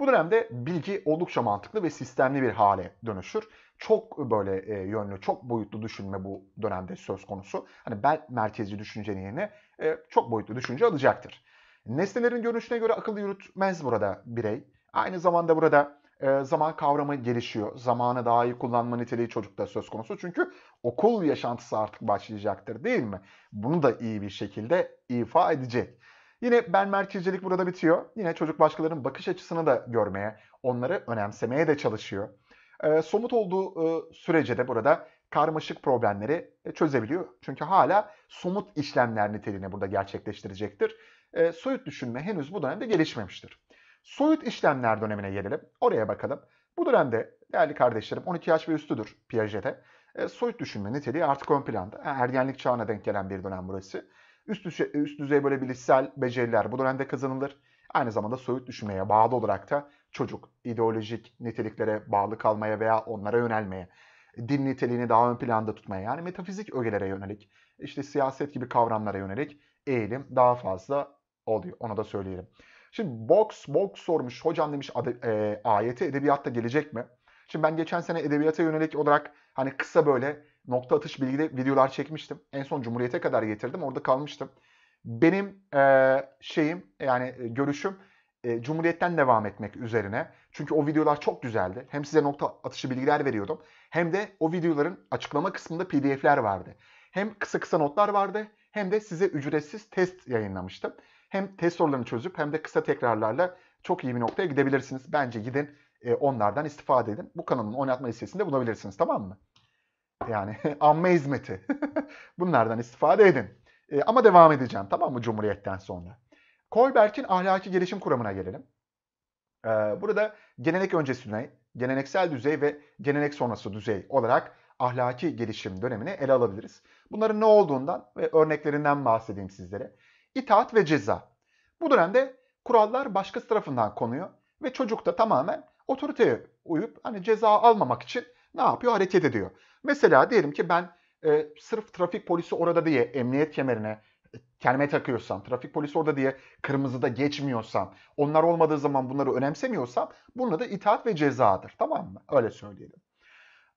Bu dönemde bilgi oldukça mantıklı ve sistemli bir hale dönüşür. Çok böyle e, yönlü, çok boyutlu düşünme bu dönemde söz konusu. Hani ben merkezci düşüncenin yerine e, çok boyutlu düşünce alacaktır. Nesnelerin görünüşüne göre akıllı yürütmez burada birey. Aynı zamanda burada e, zaman kavramı gelişiyor. Zamanı daha iyi kullanma niteliği çocukta söz konusu. Çünkü okul yaşantısı artık başlayacaktır değil mi? Bunu da iyi bir şekilde ifa edecek. Yine ben merkezcilik burada bitiyor. Yine çocuk başkalarının bakış açısını da görmeye, onları önemsemeye de çalışıyor. E, somut olduğu e, sürece de burada karmaşık problemleri e, çözebiliyor. Çünkü hala somut işlemler niteliğine burada gerçekleştirecektir. E, soyut düşünme henüz bu dönemde gelişmemiştir. Soyut işlemler dönemine gelelim. Oraya bakalım. Bu dönemde değerli kardeşlerim 12 yaş ve üstüdür Piaget'e. E, soyut düşünme niteliği artık ön planda. Ergenlik çağına denk gelen bir dönem burası. Üst, düzey, üst düzey böyle bilişsel beceriler bu dönemde kazanılır. Aynı zamanda soyut düşünmeye bağlı olarak da çocuk ideolojik niteliklere bağlı kalmaya veya onlara yönelmeye, din niteliğini daha ön planda tutmaya yani metafizik ögelere yönelik, işte siyaset gibi kavramlara yönelik eğilim daha fazla oluyor. Onu da söyleyelim. Şimdi box box sormuş. Hocam demiş e, ayeti edebiyatta gelecek mi? Şimdi ben geçen sene edebiyata yönelik olarak hani kısa böyle nokta atış bilgili videolar çekmiştim. En son Cumhuriyet'e kadar getirdim. Orada kalmıştım. Benim e, şeyim yani e, görüşüm e, Cumhuriyet'ten devam etmek üzerine. Çünkü o videolar çok güzeldi. Hem size nokta atışı bilgiler veriyordum. Hem de o videoların açıklama kısmında pdf'ler vardı. Hem kısa kısa notlar vardı hem de size ücretsiz test yayınlamıştım. Hem test sorularını çözüp hem de kısa tekrarlarla çok iyi bir noktaya gidebilirsiniz. Bence gidin e, onlardan istifade edin. Bu kanalın oynatma listesinde bulabilirsiniz tamam mı? Yani anma hizmeti. Bunlardan istifade edin. E, ama devam edeceğim tamam mı Cumhuriyet'ten sonra. Kohlberg'in ahlaki gelişim kuramına gelelim. E, burada gelenek öncesine, geleneksel düzey ve gelenek sonrası düzey olarak ahlaki gelişim dönemini ele alabiliriz. Bunların ne olduğundan ve örneklerinden bahsedeyim sizlere. İtaat ve ceza. Bu dönemde kurallar başkası tarafından konuyor ve çocuk da tamamen otoriteye uyup hani ceza almamak için ne yapıyor? Hareket ediyor. Mesela diyelim ki ben e, sırf trafik polisi orada diye emniyet kemerine e, kelime takıyorsam, trafik polisi orada diye kırmızıda geçmiyorsam, onlar olmadığı zaman bunları önemsemiyorsam bunlar da itaat ve cezadır. Tamam mı? Öyle söyleyelim.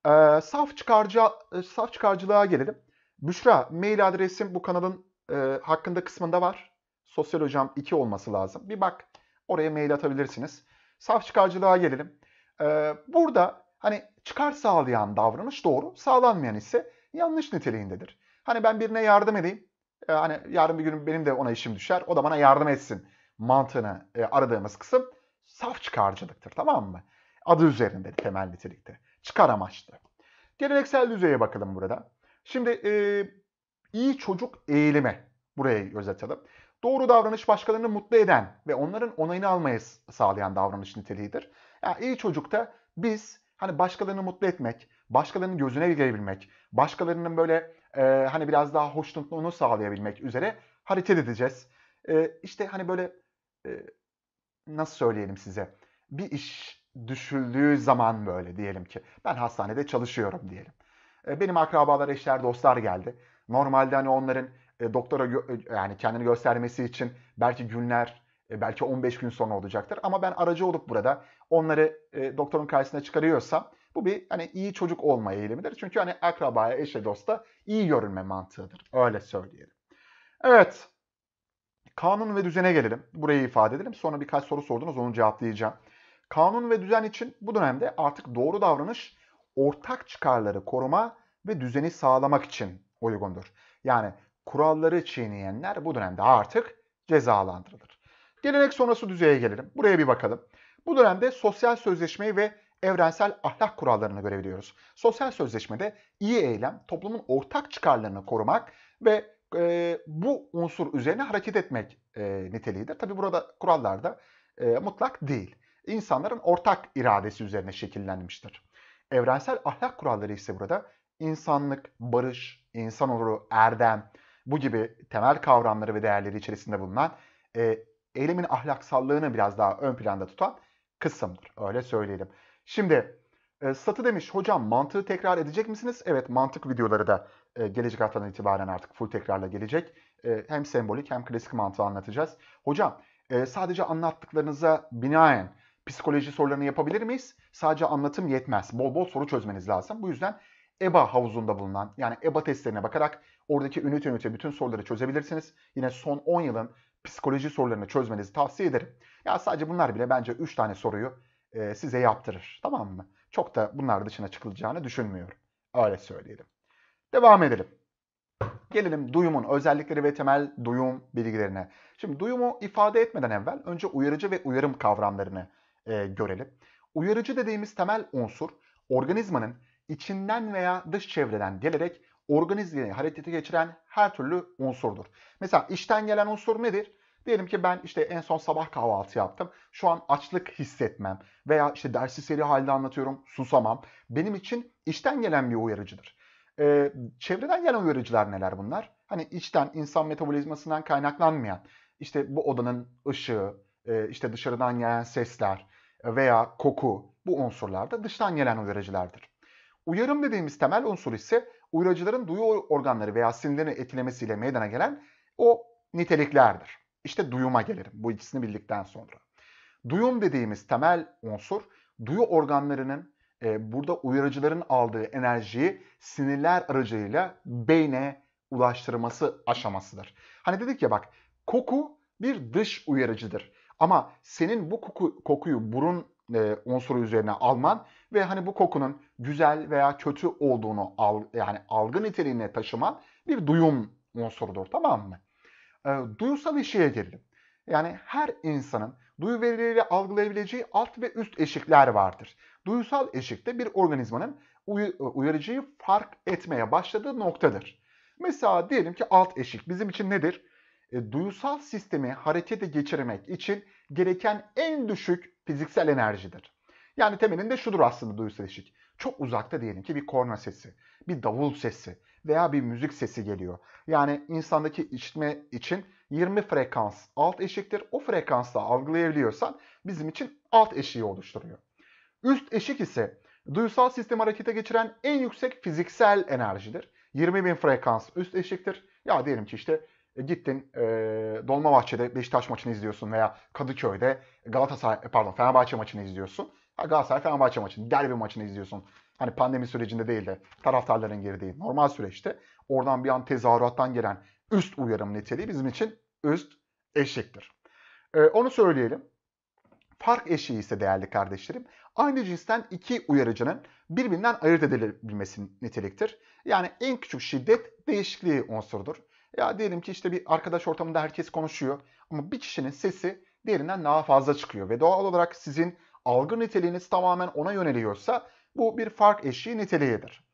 E, saf, çıkarcı, e, saf çıkarcılığa gelelim. Büşra mail adresim bu kanalın e, hakkında kısmında var. Sosyal hocam 2 olması lazım. Bir bak oraya mail atabilirsiniz. Saf çıkarcılığa gelelim. E, burada hani çıkar sağlayan davranış doğru, sağlanmayan ise yanlış niteliğindedir. Hani ben birine yardım edeyim, e, hani yarın bir gün benim de ona işim düşer, o da bana yardım etsin mantığını e, aradığımız kısım saf çıkarcılıktır tamam mı? Adı üzerinde temel nitelikte. Çıkar amaçlı. Geleneksel düzeye bakalım burada. Şimdi e, iyi çocuk eğilimi buraya göz atalım. Doğru davranış başkalarını mutlu eden ve onların onayını almayı sağlayan davranış niteliğidir. Yani iyi çocukta biz Hani başkalarını mutlu etmek, başkalarının gözüne girebilmek, başkalarının böyle e, hani biraz daha hoşnutluğunu sağlayabilmek üzere hareket edeceğiz. E, işte hani böyle e, nasıl söyleyelim size bir iş düşüldüğü zaman böyle diyelim ki ben hastanede çalışıyorum diyelim. E, benim akrabalar, eşler, dostlar geldi. Normalde hani onların e, doktora e, yani kendini göstermesi için belki günler e, belki 15 gün sonra olacaktır. Ama ben aracı olup burada onları e, doktorun karşısına çıkarıyorsam bu bir hani iyi çocuk olma eğilimidir. Çünkü hani akrabaya, eşe, dosta iyi görünme mantığıdır. Öyle söyleyelim. Evet. Kanun ve düzene gelelim. Burayı ifade edelim. Sonra birkaç soru sordunuz onu cevaplayacağım. Kanun ve düzen için bu dönemde artık doğru davranış ortak çıkarları koruma ve düzeni sağlamak için uygundur. Yani kuralları çiğneyenler bu dönemde artık cezalandırılır. Gelenek sonrası düzeye gelelim. Buraya bir bakalım. Bu dönemde sosyal sözleşmeyi ve evrensel ahlak kurallarını görebiliyoruz. Sosyal sözleşmede iyi eylem toplumun ortak çıkarlarını korumak ve e, bu unsur üzerine hareket etmek e, niteliğidir. Tabi burada kurallarda e, mutlak değil. İnsanların ortak iradesi üzerine şekillenmiştir. Evrensel ahlak kuralları ise burada insanlık, barış, insan oluru, erdem bu gibi temel kavramları ve değerleri içerisinde bulunan e, eylemin ahlaksallığını biraz daha ön planda tutan kısımdır. Öyle söyleyelim. Şimdi e, Satı demiş hocam mantığı tekrar edecek misiniz? Evet mantık videoları da e, gelecek haftadan itibaren artık full tekrarla gelecek. E, hem sembolik hem klasik mantığı anlatacağız. Hocam sadece anlattıklarınıza binaen psikoloji sorularını yapabilir miyiz? Sadece anlatım yetmez. Bol bol soru çözmeniz lazım. Bu yüzden EBA havuzunda bulunan yani EBA testlerine bakarak oradaki ünite ünite bütün soruları çözebilirsiniz. Yine son 10 yılın psikoloji sorularını çözmenizi tavsiye ederim. Ya sadece bunlar bile bence 3 tane soruyu e, size yaptırır. Tamam mı? Çok da bunlar dışına çıkılacağını düşünmüyorum. Öyle söyleyelim. Devam edelim. Gelelim duyumun özellikleri ve temel duyum bilgilerine. Şimdi duyumu ifade etmeden evvel önce uyarıcı ve uyarım kavramlarını e, görelim. Uyarıcı dediğimiz temel unsur organizmanın içinden veya dış çevreden gelerek organizmayı harekete geçiren her türlü unsurdur. Mesela işten gelen unsur nedir? Diyelim ki ben işte en son sabah kahvaltı yaptım. Şu an açlık hissetmem veya işte dersi seri halde anlatıyorum, susamam. Benim için işten gelen bir uyarıcıdır. Ee, çevreden gelen uyarıcılar neler bunlar? Hani içten insan metabolizmasından kaynaklanmayan işte bu odanın ışığı, e, işte dışarıdan gelen sesler veya koku bu unsurlar da dıştan gelen uyarıcılardır. Uyarım dediğimiz temel unsur ise Uyarıcıların duyu organları veya sinirlerini etkilemesiyle meydana gelen o niteliklerdir. İşte duyuma gelirim bu ikisini bildikten sonra. Duyum dediğimiz temel unsur duyu organlarının e, burada uyarıcıların aldığı enerjiyi sinirler aracılığıyla beyne ulaştırması aşamasıdır. Hani dedik ya bak koku bir dış uyarıcıdır. Ama senin bu koku, kokuyu burun e, unsuru üzerine alman ve hani bu kokunun güzel veya kötü olduğunu al, yani algı niteliğine taşıman bir duyum unsurudur tamam mı? E, duyusal işe gelelim. Yani her insanın duyu verileriyle algılayabileceği alt ve üst eşikler vardır. Duyusal eşikte bir organizmanın uy e, uyarıcıyı fark etmeye başladığı noktadır. Mesela diyelim ki alt eşik bizim için nedir? E, duyusal sistemi harekete geçirmek için gereken en düşük fiziksel enerjidir. Yani temelinde şudur aslında duyusal eşik. Çok uzakta diyelim ki bir korna sesi, bir davul sesi veya bir müzik sesi geliyor. Yani insandaki işitme için 20 frekans alt eşiktir. O frekansla algılayabiliyorsan bizim için alt eşiği oluşturuyor. Üst eşik ise duyusal sistemi harekete geçiren en yüksek fiziksel enerjidir. 20.000 frekans üst eşiktir. Ya diyelim ki işte e, gittin e, Dolmabahçe'de Beşiktaş maçını izliyorsun veya Kadıköy'de Galatasaray e, pardon Fenerbahçe maçını izliyorsun. Ha, Galatasaray Fenerbahçe maçını, derbi maçını izliyorsun. Hani pandemi sürecinde değil de taraftarların girdiği normal süreçte oradan bir an tezahürattan gelen üst uyarım niteliği bizim için üst eşiktir. E, onu söyleyelim. Fark eşiği ise değerli kardeşlerim aynı cinsten iki uyarıcının birbirinden ayırt edilebilmesi niteliktir. Yani en küçük şiddet değişikliği unsurdur. Ya diyelim ki işte bir arkadaş ortamında herkes konuşuyor ama bir kişinin sesi diğerinden daha fazla çıkıyor ve doğal olarak sizin algı niteliğiniz tamamen ona yöneliyorsa bu bir fark eşiği niteliğidir.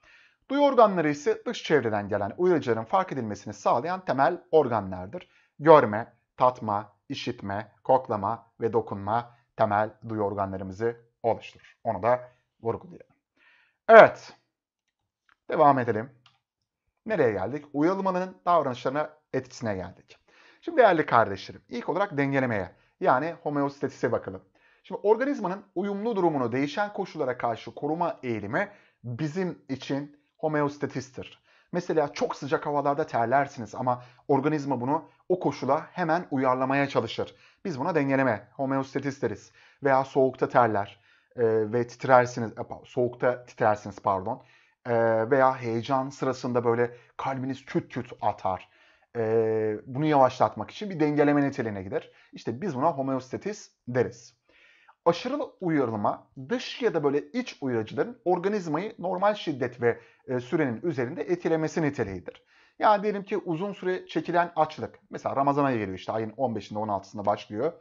Duyu organları ise dış çevreden gelen uyarıcıların fark edilmesini sağlayan temel organlardır. Görme, tatma, işitme, koklama ve dokunma temel duyu organlarımızı oluşturur. Onu da vurgulayalım. Evet, devam edelim. Nereye geldik? Uyalmanın davranışlarına etkisine geldik. Şimdi değerli kardeşlerim, ilk olarak dengelemeye yani homeostatise bakalım. Şimdi organizmanın uyumlu durumunu değişen koşullara karşı koruma eğilimi bizim için homeostatistir. Mesela çok sıcak havalarda terlersiniz ama organizma bunu o koşula hemen uyarlamaya çalışır. Biz buna dengeleme, homeostatis deriz. Veya soğukta terler e, ve titrersiniz, e, soğukta titrersiniz pardon e, veya heyecan sırasında böyle kalbiniz küt küt atar. E, bunu yavaşlatmak için bir dengeleme niteliğine gider. İşte biz buna homeostatis deriz. Aşırı uyarılma dış ya da böyle iç uyarıcıların organizmayı normal şiddet ve e, sürenin üzerinde etkilemesi niteliğidir. Yani diyelim ki uzun süre çekilen açlık. Mesela Ramazan'a geliyor işte ayın 15'inde 16'sında başlıyor.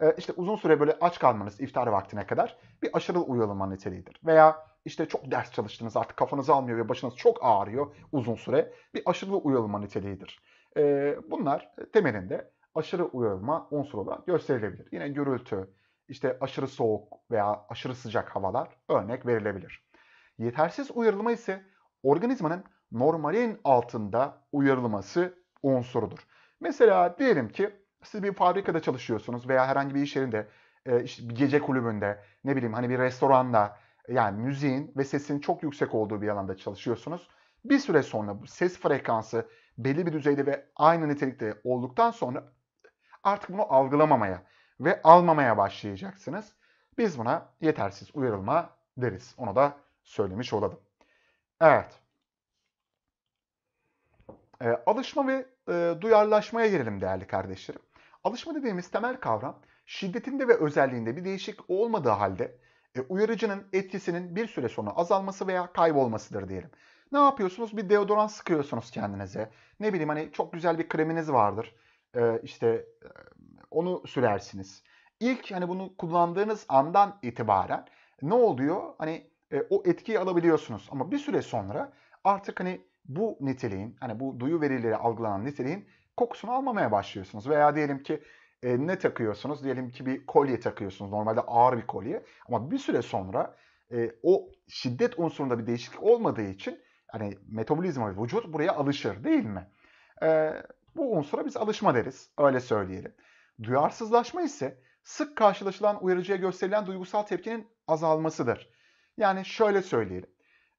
Ee, işte uzun süre böyle aç kalmanız iftar vaktine kadar bir aşırı uyarılma niteliğidir. Veya işte çok ders çalıştınız artık kafanız almıyor ve başınız çok ağrıyor uzun süre bir aşırı uyalma niteliğidir. Ee, bunlar e, temelinde aşırı uyalma unsuru olarak gösterilebilir. Yine gürültü, işte aşırı soğuk veya aşırı sıcak havalar örnek verilebilir. Yetersiz uyarılma ise organizmanın normalin altında uyarılması unsurudur. Mesela diyelim ki siz bir fabrikada çalışıyorsunuz veya herhangi bir iş yerinde, e, işte bir gece kulübünde, ne bileyim hani bir restoranda yani müziğin ve sesin çok yüksek olduğu bir alanda çalışıyorsunuz. Bir süre sonra ses frekansı belli bir düzeyde ve aynı nitelikte olduktan sonra artık bunu algılamamaya ve almamaya başlayacaksınız. Biz buna yetersiz uyarılma deriz. Onu da söylemiş olalım. Evet. E, alışma ve e, duyarlaşmaya girelim değerli kardeşlerim. Alışma dediğimiz temel kavram şiddetinde ve özelliğinde bir değişik olmadığı halde e, uyarıcının etkisinin bir süre sonra azalması veya kaybolmasıdır diyelim. Ne yapıyorsunuz? Bir deodorant sıkıyorsunuz kendinize. Ne bileyim hani çok güzel bir kreminiz vardır. E, işte e, onu sürersiniz. İlk hani bunu kullandığınız andan itibaren ne oluyor? Hani e, o etkiyi alabiliyorsunuz. Ama bir süre sonra artık hani bu niteliğin, hani bu duyu verileri algılanan niteliğin kokusunu almamaya başlıyorsunuz. Veya diyelim ki e, ne takıyorsunuz? Diyelim ki bir kolye takıyorsunuz. Normalde ağır bir kolye. Ama bir süre sonra e, o şiddet unsurunda bir değişiklik olmadığı için yani metabolizma ve vücut buraya alışır değil mi? E, bu unsura biz alışma deriz. Öyle söyleyelim. Duyarsızlaşma ise sık karşılaşılan uyarıcıya gösterilen duygusal tepkinin azalmasıdır. Yani şöyle söyleyelim.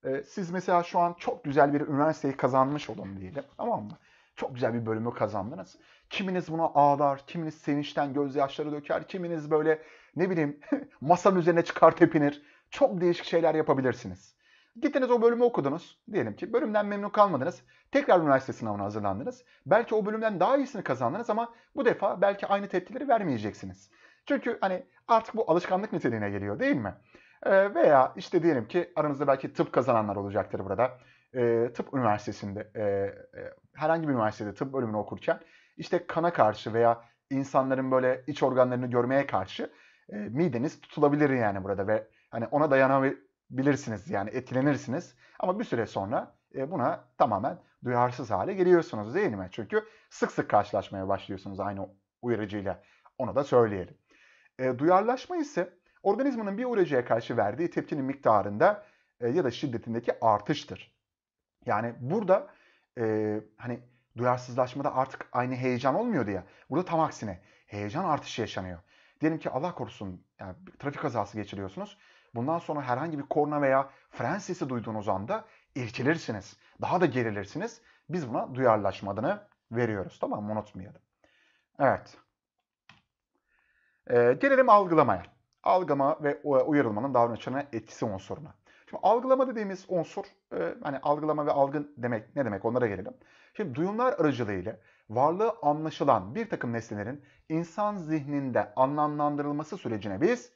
E, siz mesela şu an çok güzel bir üniversiteyi kazanmış olun diyelim. Tamam mı? Çok güzel bir bölümü kazandınız. Kiminiz buna ağlar, kiminiz sevinçten gözyaşları döker, kiminiz böyle ne bileyim masanın üzerine çıkar tepinir. Çok değişik şeyler yapabilirsiniz. Gittiniz o bölümü okudunuz. Diyelim ki bölümden memnun kalmadınız. Tekrar üniversite sınavına hazırlandınız. Belki o bölümden daha iyisini kazandınız ama bu defa belki aynı tepkileri vermeyeceksiniz. Çünkü hani artık bu alışkanlık niteliğine geliyor değil mi? Ee, veya işte diyelim ki aranızda belki tıp kazananlar olacaktır burada e, tıp üniversitesinde e, e, herhangi bir üniversitede tıp bölümünü okurken işte kana karşı veya insanların böyle iç organlarını görmeye karşı e, mideniz tutulabilir yani burada ve hani ona dayanabilirsiniz yani etkilenirsiniz ama bir süre sonra e, buna tamamen duyarsız hale geliyorsunuz değil mi? Çünkü sık sık karşılaşmaya başlıyorsunuz aynı uyarıcıyla. Onu da söyleyelim. E, duyarlaşma ise organizmanın bir uyarıcıya karşı verdiği tepkinin miktarında e, ya da şiddetindeki artıştır. Yani burada e, hani duyarsızlaşmada artık aynı heyecan olmuyordu ya. Burada tam aksine heyecan artışı yaşanıyor. Diyelim ki Allah korusun yani trafik kazası geçiriyorsunuz. Bundan sonra herhangi bir korna veya fren sesi duyduğunuz anda irkilirsiniz. Daha da gerilirsiniz. Biz buna duyarlaşma adını veriyoruz. Tamam mı? Unutmayalım. Evet. Ee, gelelim algılamaya. Algılama ve uyarılmanın davranışına etkisi unsuruna. Şimdi algılama dediğimiz unsur, e, hani algılama ve algın demek ne demek onlara gelelim. Şimdi duyumlar aracılığıyla varlığı anlaşılan bir takım nesnelerin insan zihninde anlamlandırılması sürecine biz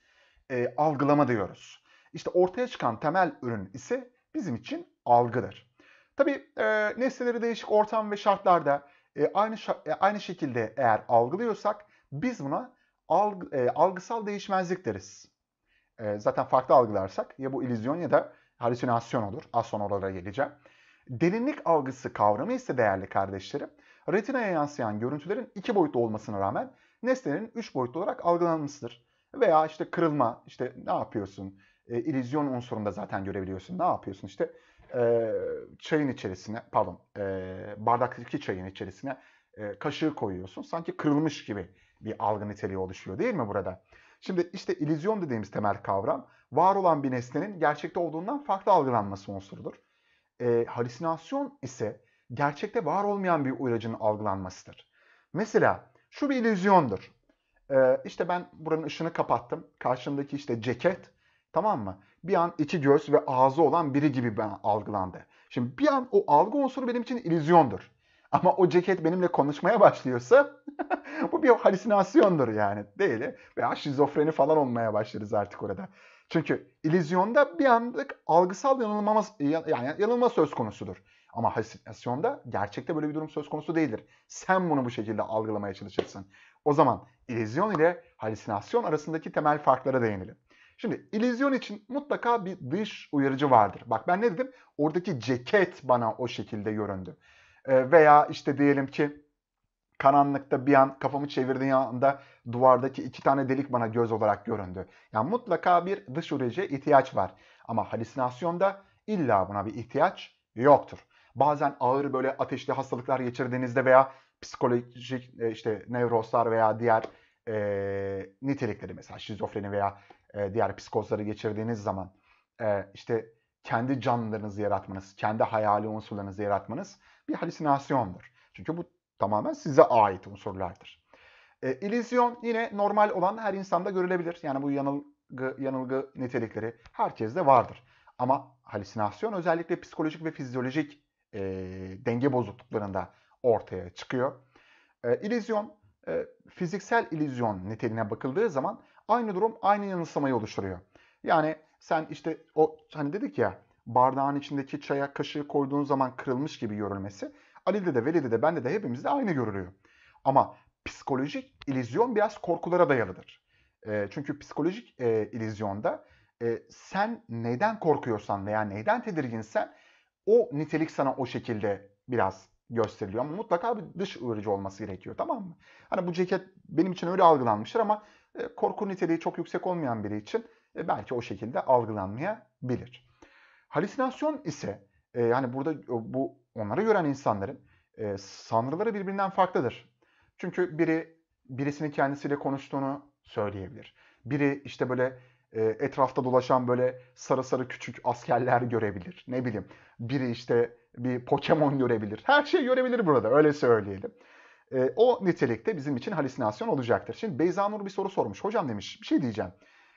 e, algılama diyoruz. İşte ortaya çıkan temel ürün ise bizim için algıdır. Tabii e, nesneleri değişik ortam ve şartlarda e, aynı e, aynı şekilde eğer algılıyorsak biz buna alg, e, algısal değişmezlik deriz e, zaten farklı algılarsak ya bu ilizyon ya da halüsinasyon olur. Az sonra oralara geleceğim. Derinlik algısı kavramı ise değerli kardeşlerim, retinaya yansıyan görüntülerin iki boyutlu olmasına rağmen nesnenin üç boyutlu olarak algılanmasıdır. Veya işte kırılma, işte ne yapıyorsun, e, ee, ilizyon unsurunda zaten görebiliyorsun. Ne yapıyorsun işte e, çayın içerisine, pardon e, bardaktaki çayın içerisine e, kaşığı koyuyorsun. Sanki kırılmış gibi bir algı niteliği oluşuyor değil mi burada? Şimdi işte ilizyon dediğimiz temel kavram var olan bir nesnenin gerçekte olduğundan farklı algılanması unsurudur. E, halüsinasyon ise gerçekte var olmayan bir uyarıcının algılanmasıdır. Mesela şu bir ilüzyondur. Ee, işte ben buranın ışını kapattım. Karşımdaki işte ceket tamam mı? Bir an iki göz ve ağzı olan biri gibi ben algılandı. Şimdi bir an o algı unsuru benim için ilüzyondur. Ama o ceket benimle konuşmaya başlıyorsa bu bir halüsinasyondur yani değil veya şizofreni falan olmaya başlarız artık orada. Çünkü ilizyonda bir anlık algısal yanılmama, yani yanılma söz konusudur. Ama halüsinasyonda gerçekte böyle bir durum söz konusu değildir. Sen bunu bu şekilde algılamaya çalışırsın. O zaman ilizyon ile halüsinasyon arasındaki temel farklara değinelim. Şimdi ilizyon için mutlaka bir dış uyarıcı vardır. Bak ben ne dedim? Oradaki ceket bana o şekilde göründü. Ee, veya işte diyelim ki karanlıkta bir an kafamı çevirdiğim anda duvardaki iki tane delik bana göz olarak göründü. Yani mutlaka bir dış ürece ihtiyaç var. Ama halüsinasyonda illa buna bir ihtiyaç yoktur. Bazen ağır böyle ateşli hastalıklar geçirdiğinizde veya psikolojik e, işte nevroslar veya diğer e, nitelikleri mesela şizofreni veya e, diğer psikozları geçirdiğiniz zaman e, işte kendi canlılarınızı yaratmanız, kendi hayali unsurlarınızı yaratmanız bir halüsinasyondur. Çünkü bu tamamen size ait unsurlardır. E, illüzyon yine normal olan her insanda görülebilir. Yani bu yanılgı, yanılgı nitelikleri herkeste vardır. Ama halüsinasyon özellikle psikolojik ve fizyolojik e, denge bozukluklarında ortaya çıkıyor. E, illüzyon, e, fiziksel illüzyon niteliğine bakıldığı zaman aynı durum aynı yanılsamayı oluşturuyor. Yani sen işte o hani dedik ya bardağın içindeki çaya kaşığı koyduğun zaman kırılmış gibi görülmesi Ali'de de Veli'de de bende de hepimizde aynı görülüyor. Ama psikolojik ilizyon biraz korkulara dayalıdır. E, çünkü psikolojik e, ilizyonda e, sen neden korkuyorsan veya neden tedirginsen o nitelik sana o şekilde biraz gösteriliyor. Ama mutlaka bir dış uyarıcı olması gerekiyor tamam mı? Hani bu ceket benim için öyle algılanmıştır ama e, korku niteliği çok yüksek olmayan biri için e, belki o şekilde algılanmayabilir. Halüsinasyon ise e, yani burada e, bu onları gören insanların e, sanrıları birbirinden farklıdır. Çünkü biri birisini kendisiyle konuştuğunu söyleyebilir. Biri işte böyle e, etrafta dolaşan böyle sarı sarı küçük askerler görebilir. Ne bileyim biri işte bir Pokemon görebilir. Her şey görebilir burada öyle söyleyelim. E, o nitelikte bizim için halüsinasyon olacaktır. Şimdi Beyza Nur bir soru sormuş. Hocam demiş bir şey diyeceğim.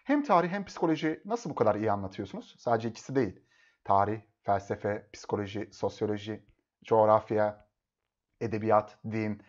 Hem tarih hem psikoloji nasıl bu kadar iyi anlatıyorsunuz? Sadece ikisi değil tarih, felsefe, psikoloji, sosyoloji, coğrafya, edebiyat, din,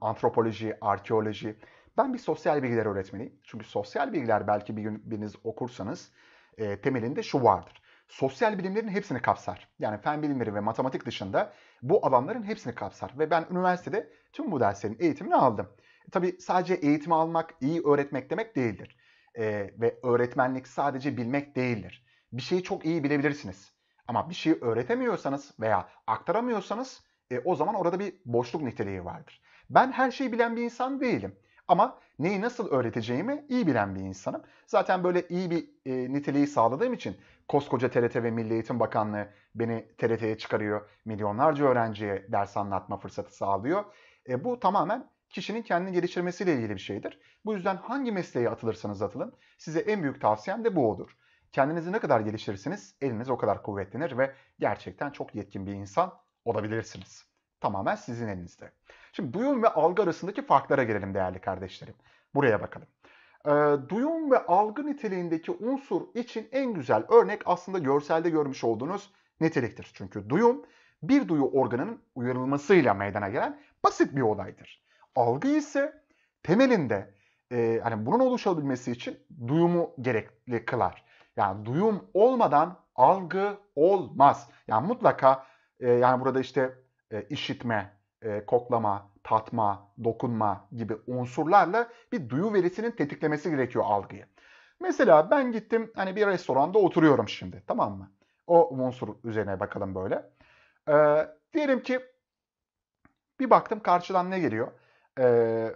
antropoloji, arkeoloji. Ben bir sosyal bilgiler öğretmeniyim. Çünkü sosyal bilgiler belki bir gün biriniz okursanız e, temelinde şu vardır. Sosyal bilimlerin hepsini kapsar. Yani fen bilimleri ve matematik dışında bu alanların hepsini kapsar. Ve ben üniversitede tüm bu derslerin eğitimini aldım. E, tabii sadece eğitimi almak, iyi öğretmek demek değildir. E, ve öğretmenlik sadece bilmek değildir bir şeyi çok iyi bilebilirsiniz. Ama bir şeyi öğretemiyorsanız veya aktaramıyorsanız e, o zaman orada bir boşluk niteliği vardır. Ben her şeyi bilen bir insan değilim. Ama neyi nasıl öğreteceğimi iyi bilen bir insanım. Zaten böyle iyi bir e, niteliği sağladığım için koskoca TRT ve Milli Eğitim Bakanlığı beni TRT'ye çıkarıyor. Milyonlarca öğrenciye ders anlatma fırsatı sağlıyor. E, bu tamamen kişinin kendini geliştirmesiyle ilgili bir şeydir. Bu yüzden hangi mesleğe atılırsanız atılın size en büyük tavsiyem de bu olur. Kendinizi ne kadar geliştirirsiniz eliniz o kadar kuvvetlenir ve gerçekten çok yetkin bir insan olabilirsiniz. Tamamen sizin elinizde. Şimdi duyum ve algı arasındaki farklara gelelim değerli kardeşlerim. Buraya bakalım. E, duyum ve algı niteliğindeki unsur için en güzel örnek aslında görselde görmüş olduğunuz niteliktir. Çünkü duyum bir duyu organının uyarılmasıyla meydana gelen basit bir olaydır. Algı ise temelinde e, hani bunun oluşabilmesi için duyumu gerekli kılar. Yani duyum olmadan algı olmaz. Yani mutlaka e, yani burada işte e, işitme, e, koklama, tatma, dokunma gibi unsurlarla bir duyu verisinin tetiklemesi gerekiyor algıyı. Mesela ben gittim hani bir restoranda oturuyorum şimdi tamam mı? O unsur üzerine bakalım böyle. Ee, diyelim ki bir baktım karşıdan ne geliyor? Ee,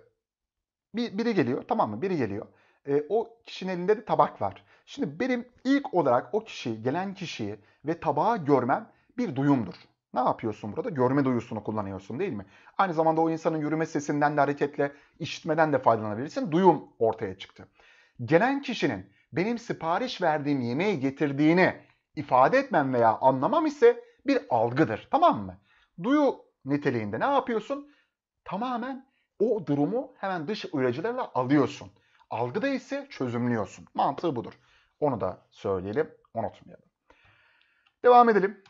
bir, biri geliyor tamam mı? Biri geliyor. Ee, o kişinin elinde de tabak var. Şimdi benim ilk olarak o kişiyi, gelen kişiyi ve tabağı görmem bir duyumdur. Ne yapıyorsun burada? Görme duyusunu kullanıyorsun değil mi? Aynı zamanda o insanın yürüme sesinden de hareketle, işitmeden de faydalanabilirsin. Duyum ortaya çıktı. Gelen kişinin benim sipariş verdiğim yemeği getirdiğini ifade etmem veya anlamam ise bir algıdır. Tamam mı? Duyu niteliğinde ne yapıyorsun? Tamamen o durumu hemen dış uyarıcılarla alıyorsun. Algıda ise çözümlüyorsun. Mantığı budur. Onu da söyleyelim, unutmayalım. Devam edelim.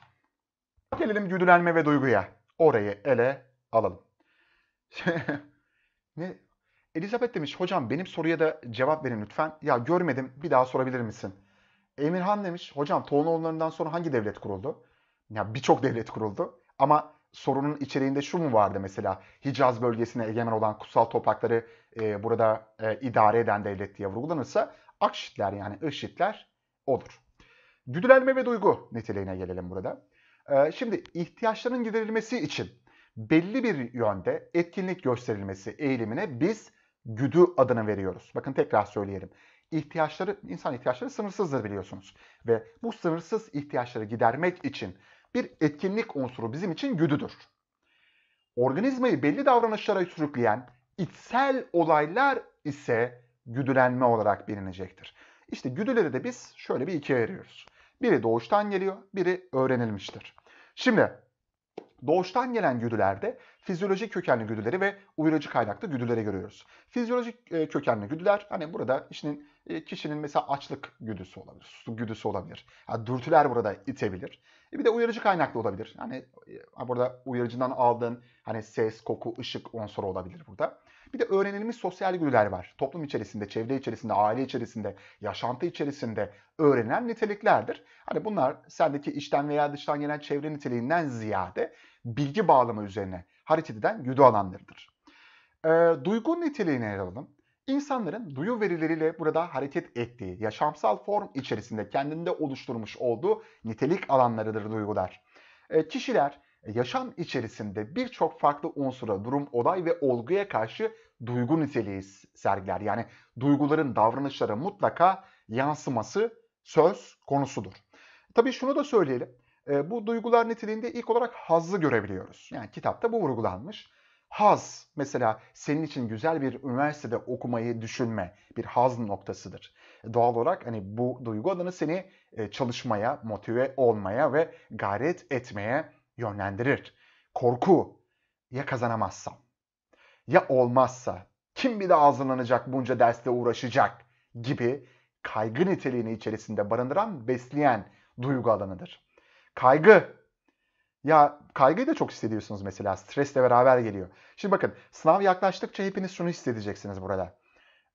Gelelim güdülenme ve duyguya. Orayı ele alalım. ne? Elizabeth demiş, hocam benim soruya da cevap verin lütfen. Ya görmedim, bir daha sorabilir misin? Emirhan demiş, hocam Toğunoğullarından sonra hangi devlet kuruldu? Ya birçok devlet kuruldu ama sorunun içeriğinde şu mu vardı mesela? Hicaz bölgesine egemen olan kutsal toprakları e, burada e, idare eden devlet diye vurgulanırsa Akşitler yani IŞİD'ler olur. Güdülenme ve duygu niteliğine gelelim burada. Ee, şimdi ihtiyaçların giderilmesi için belli bir yönde etkinlik gösterilmesi eğilimine biz güdü adını veriyoruz. Bakın tekrar söyleyelim. İhtiyaçları, insan ihtiyaçları sınırsızdır biliyorsunuz. Ve bu sınırsız ihtiyaçları gidermek için bir etkinlik unsuru bizim için güdüdür. Organizmayı belli davranışlara sürükleyen içsel olaylar ise güdülenme olarak bilinecektir. İşte güdüleri de biz şöyle bir ikiye ayırıyoruz. Biri doğuştan geliyor, biri öğrenilmiştir. Şimdi doğuştan gelen güdülerde fizyolojik kökenli güdüleri ve uyarıcı kaynaklı güdüleri görüyoruz. Fizyolojik e, kökenli güdüler hani burada işinin e, kişinin mesela açlık güdüsü olabilir, su güdüsü olabilir. Yani dürtüler burada itebilir. E, bir de uyarıcı kaynaklı olabilir. Hani burada uyarıcından aldığın hani ses, koku, ışık unsuru olabilir burada. Bir de öğrenilmiş sosyal güdüler var. Toplum içerisinde, çevre içerisinde, aile içerisinde, yaşantı içerisinde öğrenilen niteliklerdir. Hani bunlar sendeki içten veya dıştan gelen çevre niteliğinden ziyade bilgi bağlama üzerine hareket eden güdü alanlarıdır. E, duygu niteliğine yer alalım. İnsanların duyu verileriyle burada hareket ettiği, yaşamsal form içerisinde kendinde oluşturmuş olduğu nitelik alanlarıdır duygular. E, kişiler yaşam içerisinde birçok farklı unsura, durum, olay ve olguya karşı duygu niteliği sergiler. Yani duyguların davranışlara mutlaka yansıması söz konusudur. Tabii şunu da söyleyelim. Bu duygular niteliğinde ilk olarak hazzı görebiliyoruz. Yani kitapta bu vurgulanmış. Haz mesela senin için güzel bir üniversitede okumayı düşünme bir haz noktasıdır. Doğal olarak hani bu duygu adını seni çalışmaya, motive olmaya ve gayret etmeye yönlendirir. Korku ya kazanamazsam ya olmazsa? Kim bir de ağzınlanacak bunca derste uğraşacak? Gibi kaygı niteliğini içerisinde barındıran, besleyen duygu alanıdır. Kaygı. Ya kaygıyı da çok hissediyorsunuz mesela. Stresle beraber geliyor. Şimdi bakın sınav yaklaştıkça hepiniz şunu hissedeceksiniz burada.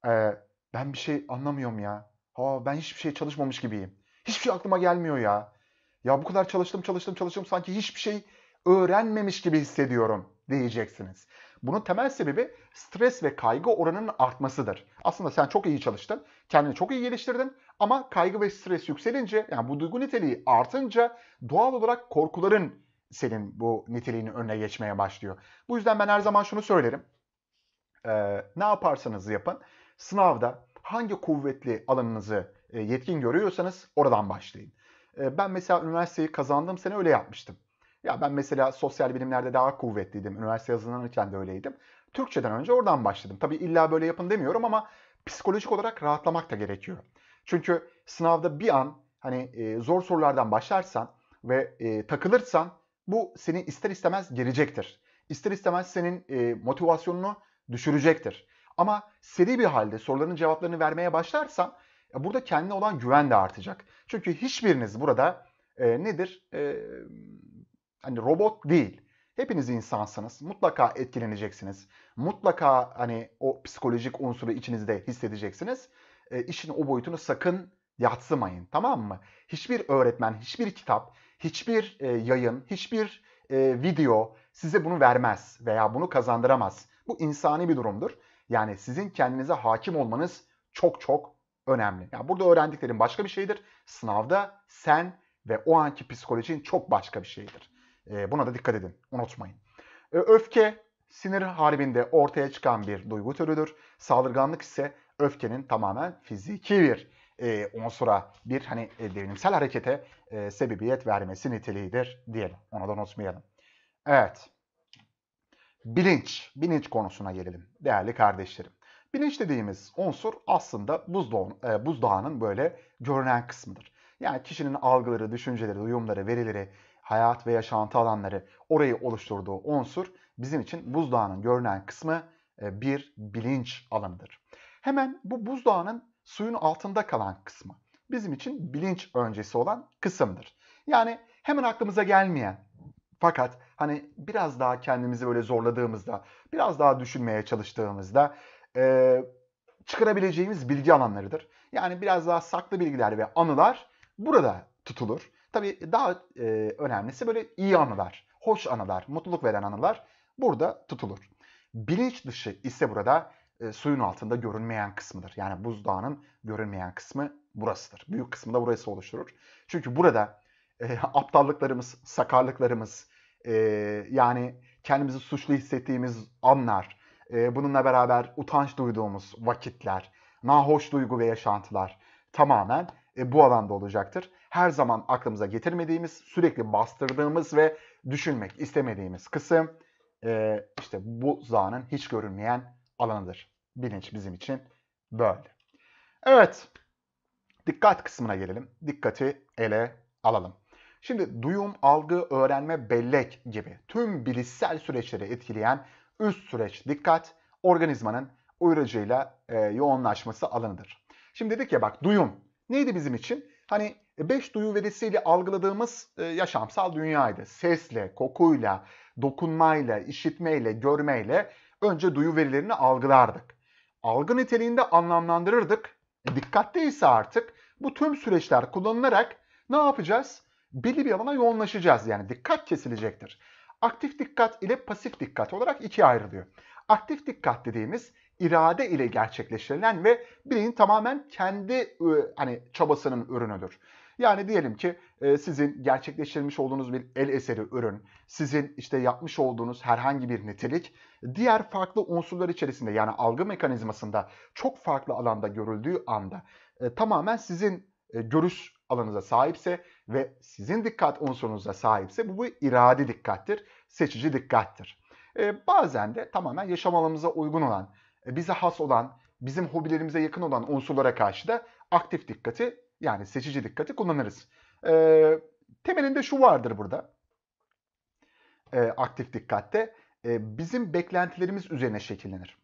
Ee, ben bir şey anlamıyorum ya. Ha, ben hiçbir şey çalışmamış gibiyim. Hiçbir şey aklıma gelmiyor ya. Ya bu kadar çalıştım çalıştım çalıştım sanki hiçbir şey öğrenmemiş gibi hissediyorum diyeceksiniz. Bunun temel sebebi stres ve kaygı oranının artmasıdır. Aslında sen çok iyi çalıştın, kendini çok iyi geliştirdin ama kaygı ve stres yükselince yani bu duygu niteliği artınca doğal olarak korkuların senin bu niteliğini önüne geçmeye başlıyor. Bu yüzden ben her zaman şunu söylerim. Ee, ne yaparsanız yapın sınavda hangi kuvvetli alanınızı e, yetkin görüyorsanız oradan başlayın. Ee, ben mesela üniversiteyi kazandığım sene öyle yapmıştım. Ya ben mesela sosyal bilimlerde daha kuvvetliydim. Üniversite hazırlanırken de öyleydim. Türkçeden önce oradan başladım. Tabii illa böyle yapın demiyorum ama psikolojik olarak rahatlamak da gerekiyor. Çünkü sınavda bir an hani e, zor sorulardan başlarsan ve e, takılırsan bu seni ister istemez gelecektir. İster istemez senin e, motivasyonunu düşürecektir. Ama seri bir halde soruların cevaplarını vermeye başlarsan e, burada kendine olan güven de artacak. Çünkü hiçbiriniz burada e, nedir? E, hani robot değil. Hepiniz insansınız. Mutlaka etkileneceksiniz. Mutlaka hani o psikolojik unsuru içinizde hissedeceksiniz. E, işin o boyutunu sakın yatsımayın tamam mı? Hiçbir öğretmen, hiçbir kitap, hiçbir e, yayın, hiçbir e, video size bunu vermez veya bunu kazandıramaz. Bu insani bir durumdur. Yani sizin kendinize hakim olmanız çok çok önemli. Yani burada öğrendiklerin başka bir şeydir. Sınavda sen ve o anki psikolojin çok başka bir şeydir. Ee, buna da dikkat edin. Unutmayın. Ee, öfke sinir harbinde ortaya çıkan bir duygu türüdür. Saldırganlık ise öfkenin tamamen fiziki bir e, unsura, bir hani e, devrimsel harekete e, sebebiyet vermesi niteliğidir diyelim. Onu da unutmayalım. Evet. Bilinç, bilinç konusuna gelelim değerli kardeşlerim. Bilinç dediğimiz unsur aslında e, buzdağının böyle görünen kısmıdır. Yani kişinin algıları, düşünceleri, duyumları, verileri, hayat ve yaşantı alanları orayı oluşturduğu unsur bizim için buzdağının görünen kısmı e, bir bilinç alanıdır. Hemen bu buzdağının suyun altında kalan kısmı bizim için bilinç öncesi olan kısımdır. Yani hemen aklımıza gelmeyen fakat hani biraz daha kendimizi böyle zorladığımızda, biraz daha düşünmeye çalıştığımızda e, çıkarabileceğimiz bilgi alanlarıdır. Yani biraz daha saklı bilgiler ve anılar burada tutulur. Tabii daha e, önemlisi böyle iyi anılar, hoş anılar, mutluluk veren anılar burada tutulur. Bilinç dışı ise burada e, suyun altında görünmeyen kısmıdır. Yani buzdağının görünmeyen kısmı burasıdır. Büyük kısmı da burası oluşturur. Çünkü burada e, aptallıklarımız, sakarlıklarımız, e, yani kendimizi suçlu hissettiğimiz anlar, e, bununla beraber utanç duyduğumuz vakitler, nahoş duygu ve yaşantılar tamamen e, bu alanda olacaktır her zaman aklımıza getirmediğimiz, sürekli bastırdığımız ve düşünmek istemediğimiz kısım e, işte bu zanın hiç görünmeyen alanıdır. Bilinç bizim için böyle. Evet, dikkat kısmına gelelim. Dikkati ele alalım. Şimdi duyum, algı, öğrenme, bellek gibi tüm bilişsel süreçleri etkileyen üst süreç dikkat organizmanın uyarıcıyla e, yoğunlaşması alanıdır. Şimdi dedik ya bak duyum neydi bizim için? Hani e, beş duyu verisiyle algıladığımız e, yaşamsal dünyaydı. Sesle, kokuyla, dokunmayla, işitmeyle, görmeyle önce duyu verilerini algılardık. Algı niteliğinde anlamlandırırdık. E, dikkatte ise artık bu tüm süreçler kullanılarak ne yapacağız? Belli bir alana yoğunlaşacağız. Yani dikkat kesilecektir. Aktif dikkat ile pasif dikkat olarak ikiye ayrılıyor. Aktif dikkat dediğimiz irade ile gerçekleştirilen ve bireyin tamamen kendi ıı, hani çabasının ürünüdür. Yani diyelim ki e, sizin gerçekleştirmiş olduğunuz bir el eseri ürün, sizin işte yapmış olduğunuz herhangi bir nitelik diğer farklı unsurlar içerisinde yani algı mekanizmasında çok farklı alanda görüldüğü anda e, tamamen sizin e, görüş alanınıza sahipse ve sizin dikkat unsurunuza sahipse bu bir iradi dikkattir, seçici dikkattir. Bazen de tamamen yaşam alanımıza uygun olan, bize has olan, bizim hobilerimize yakın olan unsurlara karşı da aktif dikkati yani seçici dikkati kullanırız. E, temelinde şu vardır burada. E, aktif dikkatte e, bizim beklentilerimiz üzerine şekillenir.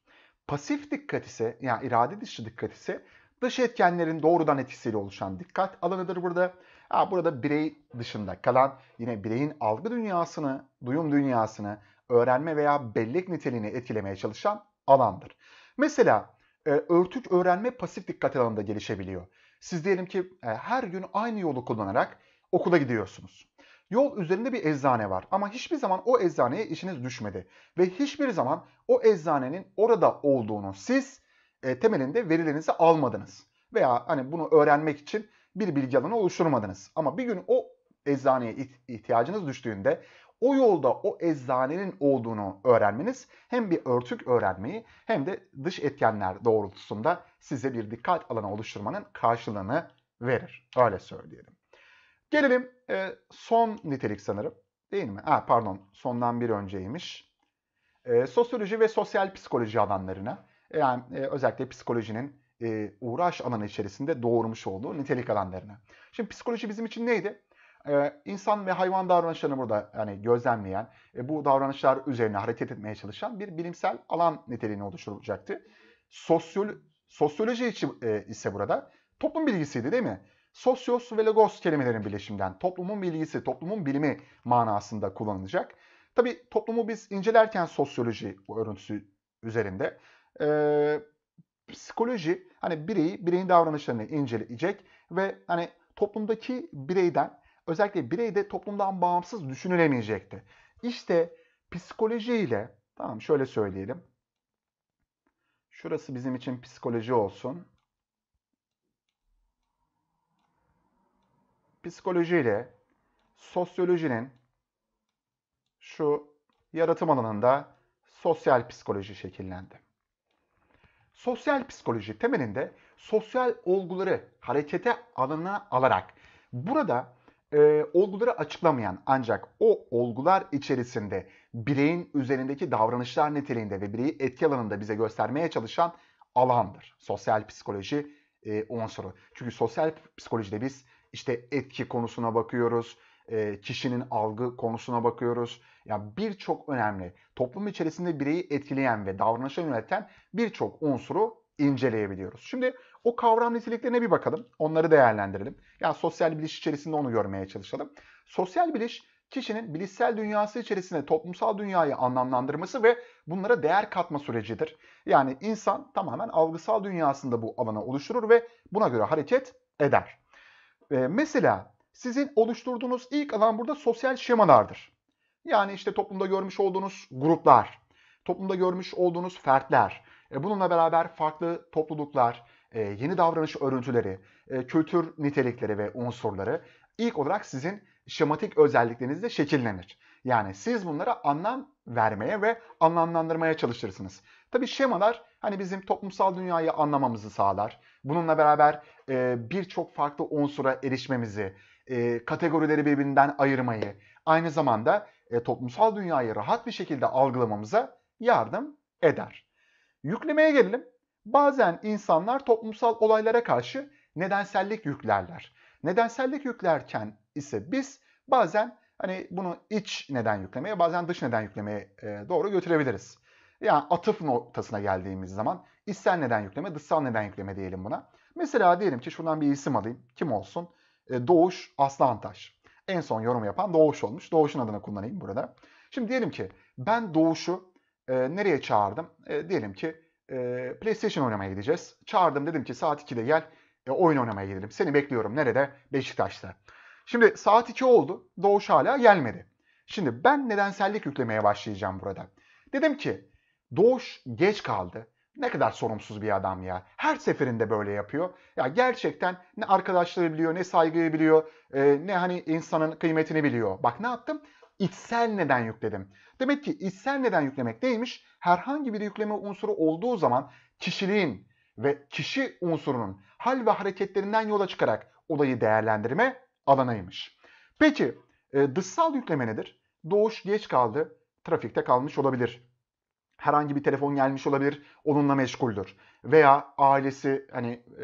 Pasif dikkat ise yani irade dışı dikkat ise dış etkenlerin doğrudan etkisiyle oluşan dikkat alanıdır burada. Ha, burada birey dışında kalan yine bireyin algı dünyasını, duyum dünyasını, öğrenme veya bellek niteliğini etkilemeye çalışan alandır. Mesela e, örtük öğrenme pasif dikkat alanında gelişebiliyor. Siz diyelim ki e, her gün aynı yolu kullanarak okula gidiyorsunuz. Yol üzerinde bir eczane var ama hiçbir zaman o eczaneye işiniz düşmedi. Ve hiçbir zaman o eczanenin orada olduğunu siz e, temelinde verilerinizi almadınız. Veya hani bunu öğrenmek için bir bilgi alanı oluşturmadınız. Ama bir gün o eczaneye ihtiyacınız düştüğünde o yolda o eczanenin olduğunu öğrenmeniz hem bir örtük öğrenmeyi hem de dış etkenler doğrultusunda size bir dikkat alanı oluşturmanın karşılığını verir. Öyle söyleyelim. Gelelim e, son nitelik sanırım. Değil mi? Ha, pardon sondan bir önceymiş. E, sosyoloji ve sosyal psikoloji alanlarına e, yani e, özellikle psikolojinin e, uğraş alanı içerisinde doğurmuş olduğu nitelik alanlarına. Şimdi psikoloji bizim için neydi? Ee, insan ve hayvan davranışlarını burada yani gözlemleyen, e, bu davranışlar üzerine hareket etmeye çalışan bir bilimsel alan niteliğini oluşturacaktı. Sosyolo Sosyoloji için e, ise burada toplum bilgisiydi değil mi? Sosyos ve logos kelimelerin birleşiminden toplumun bilgisi, toplumun bilimi manasında kullanılacak. Tabi toplumu biz incelerken sosyoloji örüntüsü üzerinde e, psikoloji hani bireyi, bireyin davranışlarını inceleyecek ve hani toplumdaki bireyden özellikle bireyde toplumdan bağımsız düşünülemeyecekti. İşte psikolojiyle tamam şöyle söyleyelim Şurası bizim için psikoloji olsun. Psikoloji ile sosyolojinin şu yaratım alanında sosyal psikoloji şekillendi. Sosyal psikoloji temelinde sosyal olguları harekete alına alarak burada e, olguları açıklamayan ancak o olgular içerisinde bireyin üzerindeki davranışlar niteliğinde ve bireyi etki alanında bize göstermeye çalışan alandır. Sosyal psikoloji e, unsuru. Çünkü sosyal psikolojide biz işte etki konusuna bakıyoruz, e, kişinin algı konusuna bakıyoruz. Ya yani birçok önemli toplum içerisinde bireyi etkileyen ve davranışa yönelten birçok unsuru inceleyebiliyoruz. Şimdi o kavram niteliklerine bir bakalım. Onları değerlendirelim. Yani sosyal biliş içerisinde onu görmeye çalışalım. Sosyal biliş kişinin bilişsel dünyası içerisinde toplumsal dünyayı anlamlandırması ve bunlara değer katma sürecidir. Yani insan tamamen algısal dünyasında bu alana oluşturur ve buna göre hareket eder. E, mesela sizin oluşturduğunuz ilk alan burada sosyal şemalardır. Yani işte toplumda görmüş olduğunuz gruplar, toplumda görmüş olduğunuz fertler, e, bununla beraber farklı topluluklar, e, yeni davranış örüntüleri, e, kültür nitelikleri ve unsurları ilk olarak sizin şematik özelliklerinizde şekillenir. Yani siz bunlara anlam vermeye ve anlamlandırmaya çalışırsınız. Tabii şemalar hani bizim toplumsal dünyayı anlamamızı sağlar. Bununla beraber e, birçok farklı unsura erişmemizi, e, kategorileri birbirinden ayırmayı, aynı zamanda e, toplumsal dünyayı rahat bir şekilde algılamamıza yardım eder. Yüklemeye gelelim. Bazen insanlar toplumsal olaylara karşı nedensellik yüklerler. Nedensellik yüklerken ise biz bazen hani bunu iç neden yüklemeye, bazen dış neden yüklemeye e, doğru götürebiliriz. Yani atıf noktasına geldiğimiz zaman içsel neden yükleme, dışsal neden yükleme diyelim buna. Mesela diyelim ki şuradan bir isim alayım. Kim olsun? E, Doğuş Aslantaş. En son yorum yapan Doğuş olmuş. Doğuş'un adını kullanayım burada. Şimdi diyelim ki ben Doğuş'u e, nereye çağırdım? E, diyelim ki e, PlayStation oynamaya gideceğiz. Çağırdım dedim ki saat 2'de gel e, oyun oynamaya gidelim. Seni bekliyorum. Nerede? Beşiktaş'ta. Şimdi saat 2 oldu. Doğuş hala gelmedi. Şimdi ben nedensellik yüklemeye başlayacağım burada. Dedim ki Doğuş geç kaldı. Ne kadar sorumsuz bir adam ya. Her seferinde böyle yapıyor. Ya gerçekten ne arkadaşları biliyor, ne saygıyı biliyor, e, ne hani insanın kıymetini biliyor. Bak ne yaptım? içsel neden yükledim. Demek ki içsel neden yüklemek neymiş? Herhangi bir yükleme unsuru olduğu zaman kişiliğin ve kişi unsurunun hal ve hareketlerinden yola çıkarak olayı değerlendirme alanıymış. Peki e, dışsal yükleme nedir? Doğuş geç kaldı, trafikte kalmış olabilir. Herhangi bir telefon gelmiş olabilir, onunla meşguldür. Veya ailesi hani e,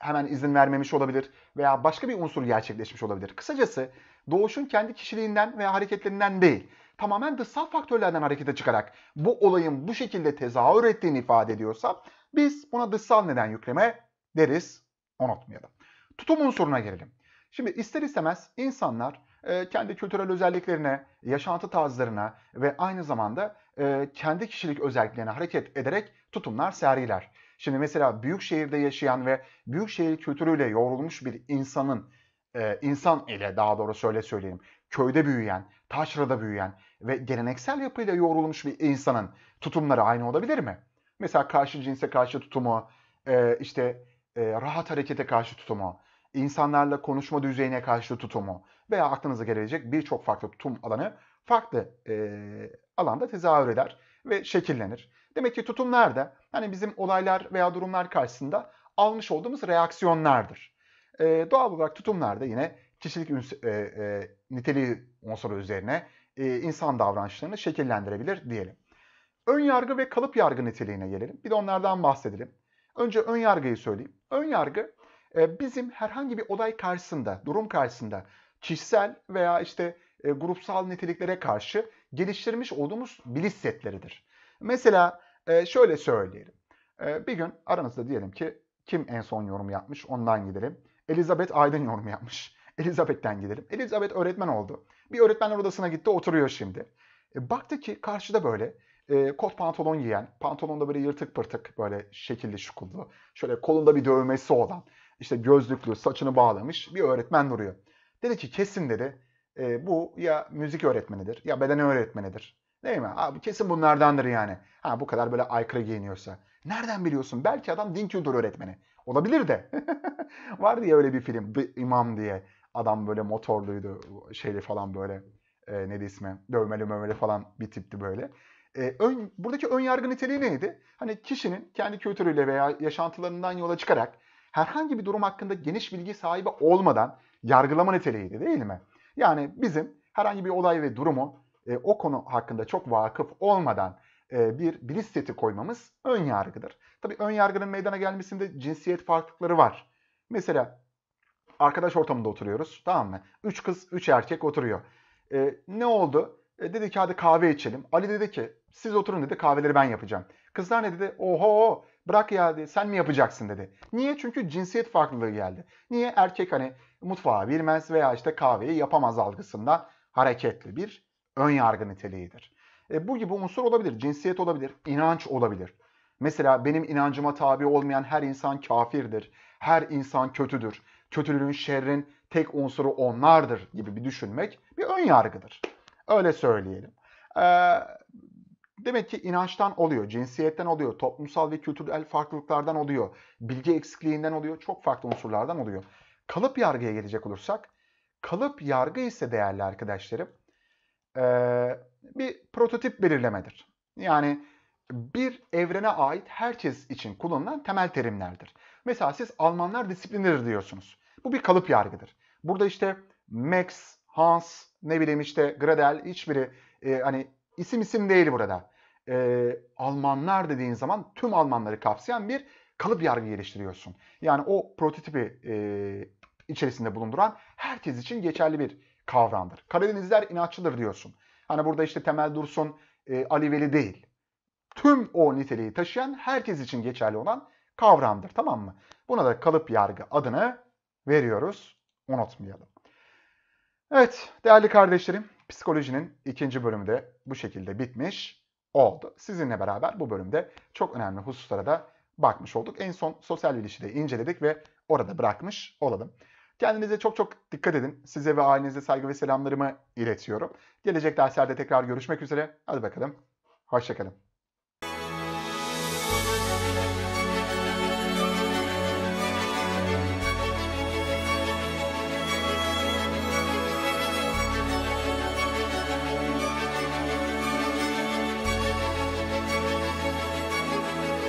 hemen izin vermemiş olabilir veya başka bir unsur gerçekleşmiş olabilir. Kısacası doğuşun kendi kişiliğinden veya hareketlerinden değil, tamamen dışsal faktörlerden harekete çıkarak bu olayın bu şekilde tezahür ettiğini ifade ediyorsa biz buna dışsal neden yükleme deriz, unutmayalım. Tutum unsuruna gelelim. Şimdi ister istemez insanlar e, kendi kültürel özelliklerine, yaşantı tarzlarına ve aynı zamanda e, kendi kişilik özelliklerine hareket ederek tutumlar sergiler. Şimdi mesela büyük şehirde yaşayan ve büyük şehir kültürüyle yoğrulmuş bir insanın e, insan ile daha doğru söyle söyleyeyim köyde büyüyen, taşrada büyüyen ve geleneksel yapıyla yoğrulmuş bir insanın tutumları aynı olabilir mi? Mesela karşı cinse karşı tutumu, e, işte e, rahat harekete karşı tutumu, insanlarla konuşma düzeyine karşı tutumu veya aklınıza gelebilecek birçok farklı tutum alanı farklı e, alanda tezahür eder ve şekillenir. Demek ki tutumlar da hani bizim olaylar veya durumlar karşısında almış olduğumuz reaksiyonlardır. E, doğal olarak tutumlarda yine kişilik e, e, niteliği unsuru üzerine e, insan davranışlarını şekillendirebilir diyelim. Ön yargı ve kalıp yargı niteliğine gelelim. Bir de onlardan bahsedelim. Önce ön yargıyı söyleyeyim. Ön yargı e, bizim herhangi bir olay karşısında, durum karşısında kişisel veya işte e, grupsal niteliklere karşı geliştirmiş olduğumuz bilis setleridir. Mesela e, şöyle söyleyelim. E, bir gün aranızda diyelim ki kim en son yorum yapmış ondan gidelim. Elizabeth Aydın yorumu yapmış. Elizabeth'ten gidelim. Elizabeth öğretmen oldu. Bir öğretmenler odasına gitti oturuyor şimdi. E, baktı ki karşıda böyle e, kot pantolon giyen, pantolonda böyle yırtık pırtık böyle şekilli şukullu, şöyle kolunda bir dövmesi olan, işte gözlüklü, saçını bağlamış bir öğretmen duruyor. Dedi ki kesin dedi e, bu ya müzik öğretmenidir ya beden öğretmenidir. Değil mi? Abi kesin bunlardandır yani. Ha bu kadar böyle aykırı giyiniyorsa. Nereden biliyorsun? Belki adam din kültürü öğretmeni. Olabilir de. Var diye öyle bir film. Bir imam diye. Adam böyle motorluydu. Şeyli falan böyle. E, ne de ismi? Dövmeli mövmeli falan bir tipti böyle. E, ön, buradaki ön yargı niteliği neydi? Hani kişinin kendi kültürüyle veya yaşantılarından yola çıkarak herhangi bir durum hakkında geniş bilgi sahibi olmadan yargılama niteliğiydi değil mi? Yani bizim herhangi bir olay ve durumu e, o konu hakkında çok vakıf olmadan e, bir bilis seti koymamız ön yargıdır. Tabii ön yargının meydana gelmesinde cinsiyet farklılıkları var. Mesela arkadaş ortamında oturuyoruz tamam mı? Üç kız, üç erkek oturuyor. E, ne oldu? E, dedi ki hadi kahve içelim. Ali dedi ki siz oturun dedi kahveleri ben yapacağım. Kızlar ne dedi? Oho bırak ya dedi sen mi yapacaksın dedi. Niye? Çünkü cinsiyet farklılığı geldi. Niye? Erkek hani mutfağa bilmez veya işte kahveyi yapamaz algısında hareketli bir ön yargı niteliğidir. E, bu gibi unsur olabilir. Cinsiyet olabilir, inanç olabilir. Mesela benim inancıma tabi olmayan her insan kafirdir. Her insan kötüdür. Kötülüğün, şerrin tek unsuru onlardır gibi bir düşünmek bir ön yargıdır. Öyle söyleyelim. Ee, demek ki inançtan oluyor, cinsiyetten oluyor, toplumsal ve kültürel farklılıklardan oluyor, bilgi eksikliğinden oluyor, çok farklı unsurlardan oluyor. Kalıp yargıya gelecek olursak, kalıp yargı ise değerli arkadaşlarım, ee, bir prototip belirlemedir. Yani bir evrene ait herkes için kullanılan temel terimlerdir. Mesela siz Almanlar disiplindir diyorsunuz. Bu bir kalıp yargıdır. Burada işte Max, Hans, ne bileyim işte Gradel hiçbiri e, hani isim isim değil burada. E, Almanlar dediğin zaman tüm Almanları kapsayan bir kalıp yargı geliştiriyorsun. Yani o prototipi e, içerisinde bulunduran herkes için geçerli bir kavramdır. Karadenizler inatçıdır diyorsun. Hani burada işte Temel Dursun, e, Ali Veli değil. Tüm o niteliği taşıyan herkes için geçerli olan kavramdır tamam mı? Buna da kalıp yargı adını veriyoruz. Unutmayalım. Evet değerli kardeşlerim psikolojinin ikinci bölümü de bu şekilde bitmiş oldu. Sizinle beraber bu bölümde çok önemli hususlara da bakmış olduk. En son sosyal ilişkide inceledik ve orada bırakmış olalım. Kendinize çok çok dikkat edin. Size ve ailenize saygı ve selamlarımı iletiyorum. Gelecek derslerde tekrar görüşmek üzere. Hadi bakalım. Hoşçakalın.